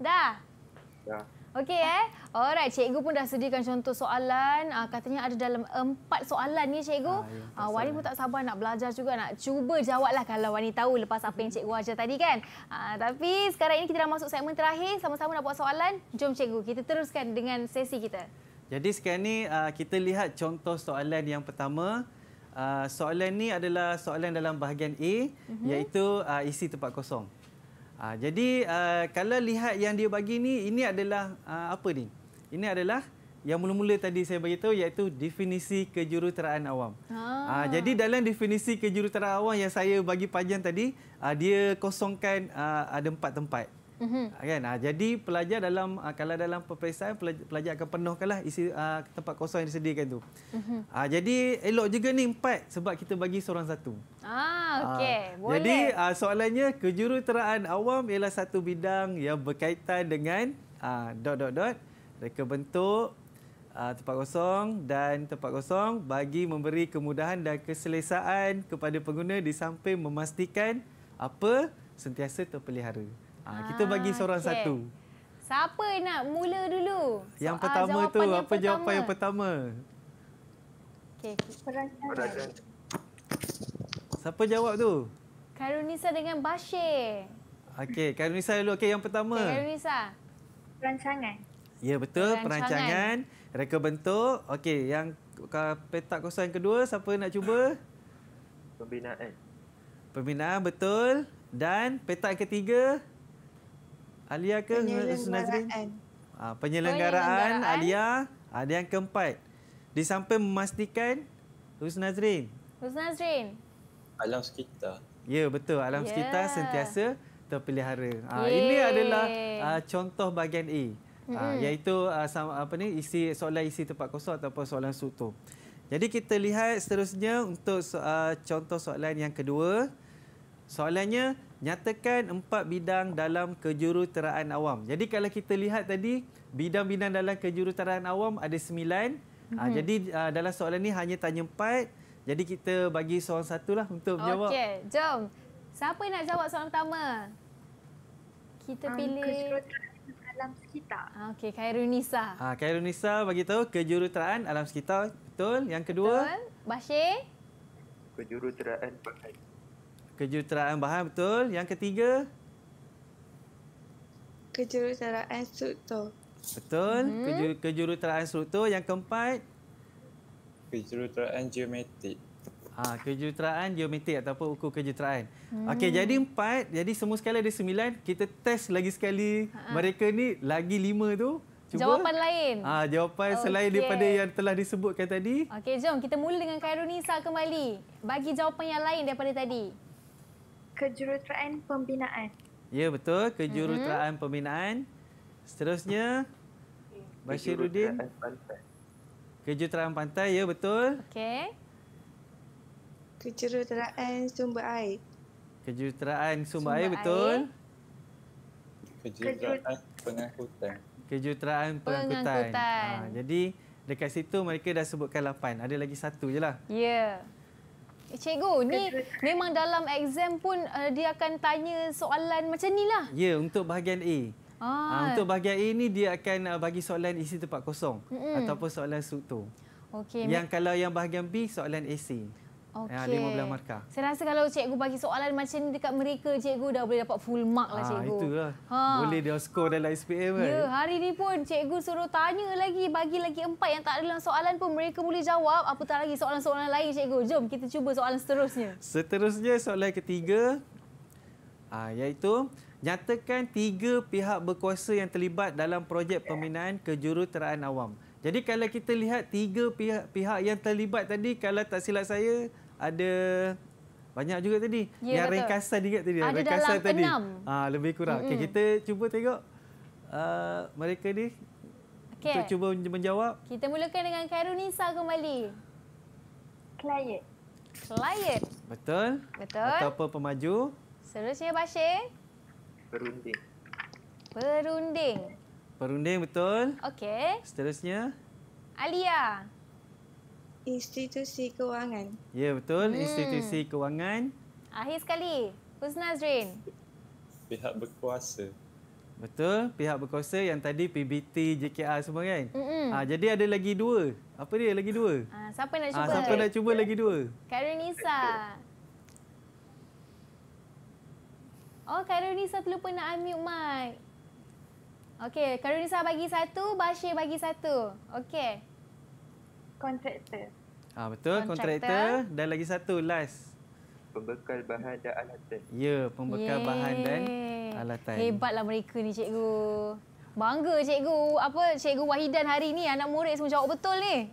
Dah? Dah. Okey eh. Alright, cikgu pun dah sediakan contoh soalan. Uh, katanya ada dalam empat soalan ni cikgu. Ah, ya, uh, Wani pun tak sabar nak belajar juga nak cuba jawablah kalau Wani tahu lepas apa yang cikgu ajar tadi kan. Uh, tapi sekarang ini kita dah masuk segmen terakhir. Sama-sama nak buat soalan. Jom cikgu, kita teruskan dengan sesi kita. Jadi sekarang ni uh, kita lihat contoh soalan yang pertama. Uh, soalan ni adalah soalan dalam bahagian A uh mhm. -huh. iaitu uh, isi tempat kosong. Uh, jadi uh, kalau lihat yang dia bagi ni, ini adalah uh, apa ni? Ini adalah yang mula-mula tadi saya bagi tahu iaitu definisi kejuruteraan awam. Ah. Uh, jadi dalam definisi kejuruteraan awam yang saya bagi panjang tadi, uh, dia kosongkan uh, ada empat tempat. Mm -hmm. kan? Ah, jadi pelajar dalam ah, kalau dalam peperiksaan pelajar akan penuhkanlah isi uh, tempat kosong yang disediakan tu. Mm -hmm. Jadi elok juga ni empat sebab kita bagi seorang satu. Ah okey boleh. Jadi uh, soalannya kejuruteraan awam ialah satu bidang yang berkaitan dengan uh, dot dot dot reka bentuk Uh, tempat kosong dan tempat kosong bagi memberi kemudahan dan keselesaan kepada pengguna di samping memastikan apa sentiasa terpelihara. Ha, kita bagi ah, seorang okay. satu. Siapa nak mula dulu? Yang so, ah, pertama tu, yang apa pertama? jawapan yang pertama? Okey, perancangan. Siapa jawab tu? Karunisa dengan Bashir. Okey, Karunisa dulu. Okey, yang pertama. Okay, Karunisa. Perancangan. Ya, betul. Perancangan. perancangan. Reka bentuk. Okey, yang petak kosong kedua, siapa nak cuba? Pembinaan. Pembinaan, betul. Dan petak ketiga? Alia ke Nazrin? Ah, penyelenggaraan. penyelenggaraan Alia. Ada ah, yang keempat. Di samping memastikan Hus Nazrin. Hus Nazrin. Alam sekitar. Ya, betul. Alam yeah. sekitar sentiasa terpelihara. Ah ini adalah uh, contoh bahagian A. Mm-hmm. iaitu uh, sama, apa ni isi soalan isi tempat kosong ataupun soalan sutu. Jadi kita lihat seterusnya untuk uh, contoh soalan yang kedua. Soalannya nyatakan empat bidang dalam kejuruteraan awam. Jadi kalau kita lihat tadi bidang-bidang dalam kejuruteraan awam ada sembilan. Mm-hmm. jadi ah, dalam soalan ini hanya tanya empat. Jadi kita bagi soalan satu lah untuk jawab. Okey, jom. Siapa nak jawab soalan pertama? Kita pilih... kejuruteraan Alam sekitar. Ah, okey, Khairunisa. Ha, Khairunisa bagi tahu kejuruteraan alam sekitar. Betul. Yang kedua? Betul. Bashir? Kejuruteraan pakai. Kejuruteraan bahan betul. Yang ketiga? Kejuruteraan struktur. Betul. Hmm. Keju, kejuruteraan struktur. Yang keempat? Kejuruteraan geometrik. Ha, kejuruteraan geometrik ataupun ukur kejuruteraan. Hmm. Okey, jadi empat. Jadi semua sekali ada sembilan. Kita test lagi sekali Ha-ha. mereka ni lagi lima tu. Cuba. Jawapan lain. Ha, jawapan selain daripada yang telah disebutkan tadi. Okey, jom kita mula dengan Khairul Nisa kembali. Bagi jawapan yang lain daripada tadi kejuruteraan pembinaan. Ya betul, kejuruteraan mm -hmm. pembinaan. Seterusnya Bashiruddin. Kejuruteraan pantai. pantai. Ya betul. Okey. Kejuruteraan sumber air. Kejuruteraan sumber, sumber air, betul. Kejuruteraan pengangkutan. Kejuruteraan pengangkutan. pengangkutan. Ha, jadi dekat situ mereka dah sebutkan lapan. Ada lagi satu je lah. Ya. Yeah. Eh, cikgu, ni memang dalam exam pun uh, dia akan tanya soalan macam ni lah. Ya, untuk bahagian A. Ah. Uh, untuk bahagian A ni dia akan uh, bagi soalan isi tempat kosong mm -hmm. ataupun soalan struktur. Okay. Yang kalau yang bahagian B, soalan AC. Okay. Yang 15 markah. Saya rasa kalau cikgu bagi soalan macam ni dekat mereka, cikgu dah boleh dapat full mark lah ah, cikgu. Ha, itulah. Ha. Boleh dia skor dalam SPM kan. Ya, hari ni pun cikgu suruh tanya lagi, bagi lagi empat yang tak ada dalam soalan pun mereka boleh jawab. Apa tak lagi soalan-soalan lain cikgu. Jom kita cuba soalan seterusnya. Seterusnya soalan ketiga ha, iaitu nyatakan tiga pihak berkuasa yang terlibat dalam projek pembinaan kejuruteraan awam. Jadi kalau kita lihat tiga pihak, pihak yang terlibat tadi, kalau tak silap saya, ada banyak juga tadi. Ya, yang betul. ringkasan ingat tadi. Ada ringkasan dalam tadi. Ha, lebih kurang. Mm -hmm. okay, kita cuba tengok uh, mereka ni okay. untuk cuba menjawab. Kita mulakan dengan Khairul Nisa kembali. Klayet. Klayet. Betul. Betul. Atau pemaju. Seterusnya Bashir. Perunding. Perunding. Perunding betul. Okey. Seterusnya. Alia. Institusi kewangan. Ya, betul. Hmm. Institusi kewangan. Akhir sekali. Husna Husnazrin. Pihak berkuasa. Betul. Pihak berkuasa yang tadi PBT, JKR semua kan? Ha, jadi ada lagi dua. Apa dia? Lagi dua? Ha, siapa nak ah, cuba? Ha, siapa nak cuba lagi dua? Karenisa. Oh, Karenisa terlupa nak unmute mic. Okey, Karunisa bagi satu, Bashir bagi satu. Okey kontraktor. Ah betul kontraktor dan lagi satu last pembekal bahan dan alatan. Ya, pembekal Yeay. bahan dan alatan. Hebatlah mereka ni cikgu. Bangga cikgu. Apa cikgu Wahidan hari ni anak murid semua jawab betul ni.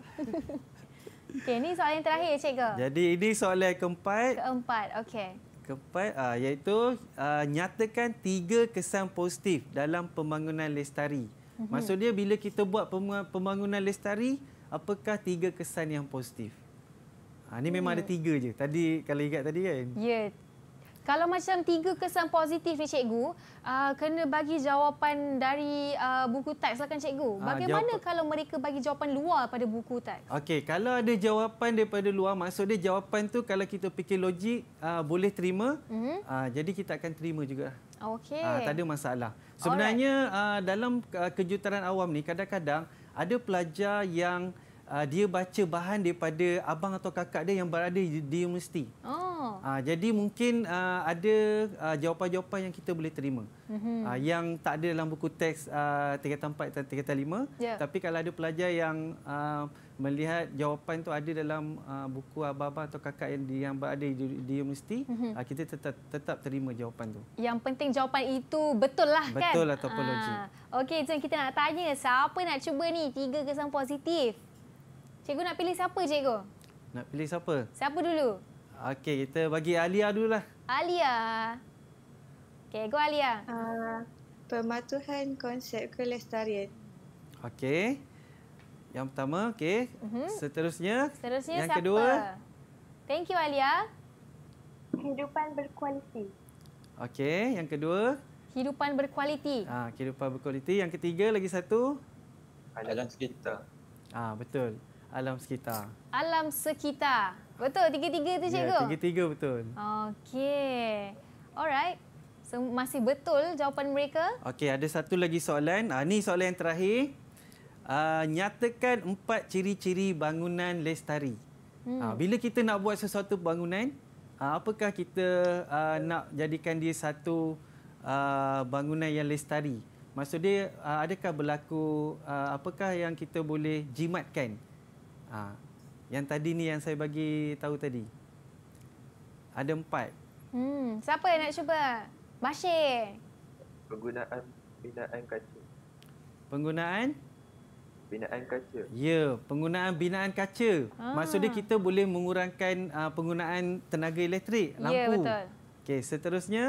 Okey, ni soalan yang terakhir cikgu. Jadi ini soalan keempat. Keempat. Okey. Keempat uh, iaitu uh, nyatakan tiga kesan positif dalam pembangunan lestari. Mm-hmm. Maksudnya bila kita buat pembangunan lestari, apakah tiga kesan yang positif? Ha, ini memang hmm. ada tiga je. Tadi kalau ingat tadi kan? Ya. Kalau macam tiga kesan positif ni cikgu, uh, kena bagi jawapan dari uh, buku teks lah kan cikgu. Ah, Bagaimana ha, jawapan... kalau mereka bagi jawapan luar pada buku teks? Okey, kalau ada jawapan daripada luar, maksud dia jawapan tu kalau kita fikir logik, uh, boleh terima. Mm-hmm. Uh, jadi kita akan terima juga. Okey. Uh, tak ada masalah. Sebenarnya uh, dalam uh, kejutan awam ni kadang-kadang ada pelajar yang uh, dia baca bahan daripada abang atau kakak dia yang berada di universiti. Oh. Uh, jadi mungkin uh, ada uh, jawapan-jawapan yang kita boleh terima. Mm-hmm. Uh, yang tak ada dalam buku teks uh, 3 tempat dan 3 5. Yeah. Tapi kalau ada pelajar yang uh, melihat jawapan itu ada dalam uh, buku abang-abang atau kakak yang, yang berada di, di universiti, mm-hmm. uh, kita tetap, tetap terima jawapan tu. Yang penting jawapan itu betul lah betul kan? Betul lah topologi. Uh, Okey, jom kita nak tanya siapa nak cuba ni tiga kesan positif? Cikgu nak pilih siapa, cikgu? Nak pilih siapa? Siapa dulu? Okey, kita bagi Alia dulu lah. Alia. Okey, go Alia. Uh, ah, pematuhan konsep kelestarian. Okey. Yang pertama, okey. Uh mhm. -huh. Seterusnya, Seterusnya, yang siapa? kedua. Thank you, Alia. Kehidupan berkualiti. Okey, yang kedua. Kehidupan berkualiti. Ha, kehidupan berkualiti. Yang ketiga, lagi satu. Alagang sekitar. Ah ha, Betul alam sekitar. Alam sekitar. Betul tiga-tiga tu ya, cikgu? Ya, tiga-tiga betul. Okey. Alright. So, masih betul jawapan mereka? Okey, ada satu lagi soalan. Ah ni soalan yang terakhir. Uh, nyatakan empat ciri-ciri bangunan lestari. Hmm. Uh, bila kita nak buat sesuatu bangunan, uh, apakah kita uh, nak jadikan dia satu uh, bangunan yang lestari? Maksudnya adakah berlaku, apakah yang kita boleh jimatkan? Ha. Yang tadi ni yang saya bagi tahu tadi. Ada empat. Hmm. Siapa yang nak cuba? Bashir. Penggunaan binaan kaca. Penggunaan? Binaan kaca. Ya, penggunaan binaan kaca. Ha. Ah. Maksudnya kita boleh mengurangkan ah, penggunaan tenaga elektrik, ya, lampu. Ya, betul. Okey, seterusnya?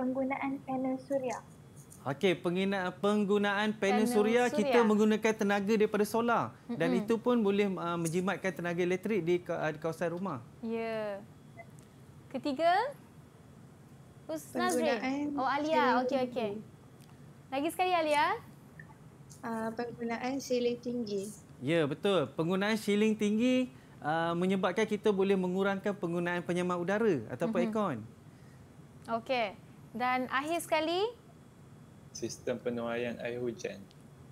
Penggunaan panel suria. Okey, penggunaan, penggunaan panel, panel suria, suria kita menggunakan tenaga daripada solar mm-hmm. dan itu pun boleh uh, menjimatkan tenaga elektrik di, uh, di kawasan rumah. Ya. Ketiga Us Oh Alia, okey okey. Lagi sekali Alia. Uh, penggunaan siling tinggi. Ya, betul. Penggunaan siling tinggi uh, menyebabkan kita boleh mengurangkan penggunaan penyemar udara ataupun mm-hmm. aircon. Okey. Dan akhir sekali sistem penuaian air hujan.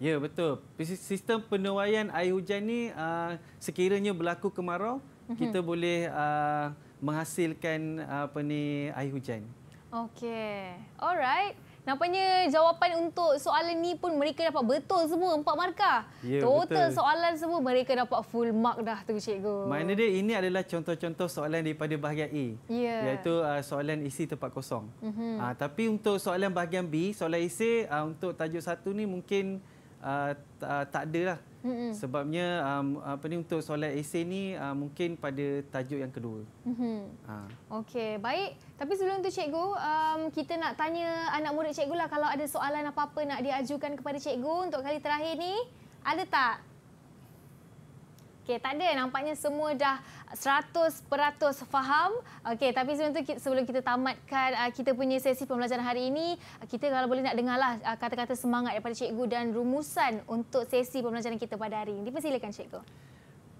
Ya, betul. Sistem penuaian air hujan ni uh, sekiranya berlaku kemarau, mm -hmm. kita boleh uh, menghasilkan uh, apa ni air hujan. Okey. Alright. Nampaknya jawapan untuk soalan ni pun mereka dapat betul semua empat markah. Ya, Total betul. soalan semua mereka dapat full mark dah tu cikgu. Maknanya dia ini adalah contoh-contoh soalan daripada bahagian A. Ya. Iaitu uh, soalan isi tempat kosong. Uh -huh. uh, tapi untuk soalan bahagian B, soalan isi uh, untuk tajuk satu ni mungkin uh, tak ada lah. Mm-hmm. Sebabnya um, apa ni untuk solat esei ni uh, mungkin pada tajuk yang kedua. Mm-hmm. Ha. Okey, baik. Tapi sebelum tu cikgu, um, kita nak tanya anak murid cikgu lah kalau ada soalan apa-apa nak diajukan kepada cikgu untuk kali terakhir ni. Ada tak? Okey, tak ada. Nampaknya semua dah 100% faham. Okey, tapi sebelum tu sebelum kita tamatkan uh, kita punya sesi pembelajaran hari ini, uh, kita kalau boleh nak dengarlah uh, kata-kata semangat daripada cikgu dan rumusan untuk sesi pembelajaran kita pada hari ini. Dipersilakan cikgu.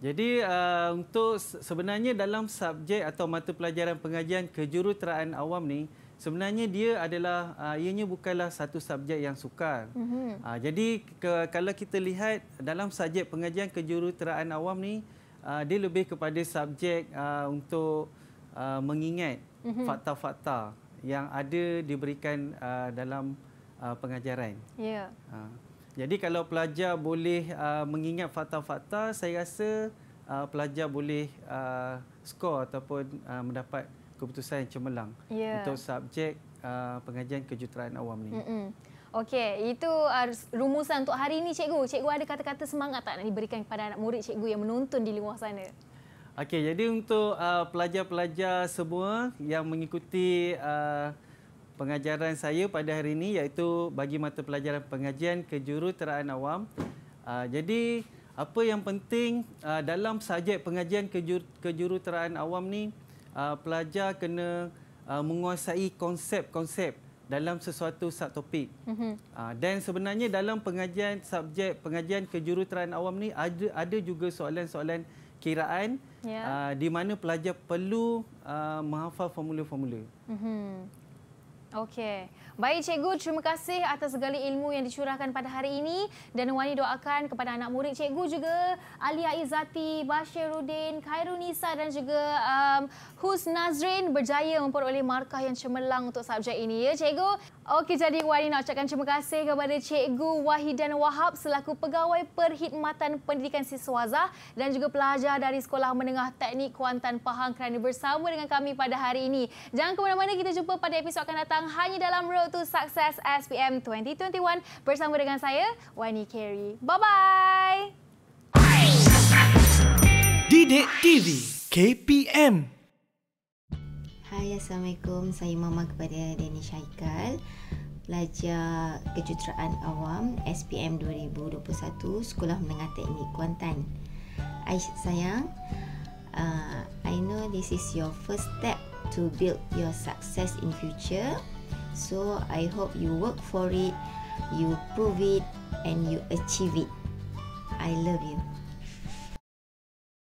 Jadi uh, untuk sebenarnya dalam subjek atau mata pelajaran pengajian kejuruteraan awam ni, sebenarnya dia adalah uh, ianya bukanlah satu subjek yang sukar. Mm -hmm. uh, jadi ke, kalau kita lihat dalam subjek pengajian kejuruteraan awam ni uh, dia lebih kepada subjek uh, untuk uh, mengingat mhm. fakta-fakta mm -hmm. yang ada diberikan uh, dalam uh, pengajaran. Yeah. Ya. Uh, jadi kalau pelajar boleh uh, mengingat fakta-fakta saya rasa uh, pelajar boleh uh, skor ataupun uh, mendapat keputusan yang cemerlang yeah. untuk subjek uh, pengajian kejuruteraan awam ni. Mm-mm. Okey, itu rumusan untuk hari ini cikgu. Cikgu ada kata-kata semangat tak nak diberikan kepada anak murid cikgu yang menonton di luar sana? Okey, jadi untuk uh, pelajar-pelajar semua yang mengikuti uh, pengajaran saya pada hari ini iaitu bagi mata pelajaran pengajian kejuruteraan awam. Uh, jadi apa yang penting uh, dalam subjek pengajian kejur, kejuruteraan awam ni, uh, pelajar kena uh, menguasai konsep-konsep dalam sesuatu subtopik. Mm-hmm. Uh, dan sebenarnya dalam pengajian subjek pengajian kejuruteraan awam ni ada ada juga soalan-soalan kiraan yeah. Ya. uh, di mana pelajar perlu uh, menghafal formula-formula. Mm-hmm. Okey. Baik cikgu, terima kasih atas segala ilmu yang dicurahkan pada hari ini dan Wani doakan kepada anak murid cikgu juga Ali Izati, Bashiruddin, Khairunisa dan juga um, Hus Nazrin berjaya memperoleh markah yang cemerlang untuk subjek ini ya cikgu. Okey jadi Wani nak ucapkan terima kasih kepada cikgu Wahidan Wahab selaku pegawai perkhidmatan pendidikan siswaza dan juga pelajar dari Sekolah Menengah Teknik Kuantan Pahang kerana bersama dengan kami pada hari ini. Jangan ke mana-mana kita jumpa pada episod akan datang hanya dalam Road to Success SPM 2021 bersama dengan saya, Wani Carey. Bye-bye! Didik TV KPM Hai, Assalamualaikum. Saya Mama kepada Denny Syaikal pelajar kejuruteraan awam SPM 2021 Sekolah Menengah Teknik Kuantan. I, sayang, uh, I know this is your first step to build your success in future. So I hope you work for it, you prove it, and you achieve it. I love you.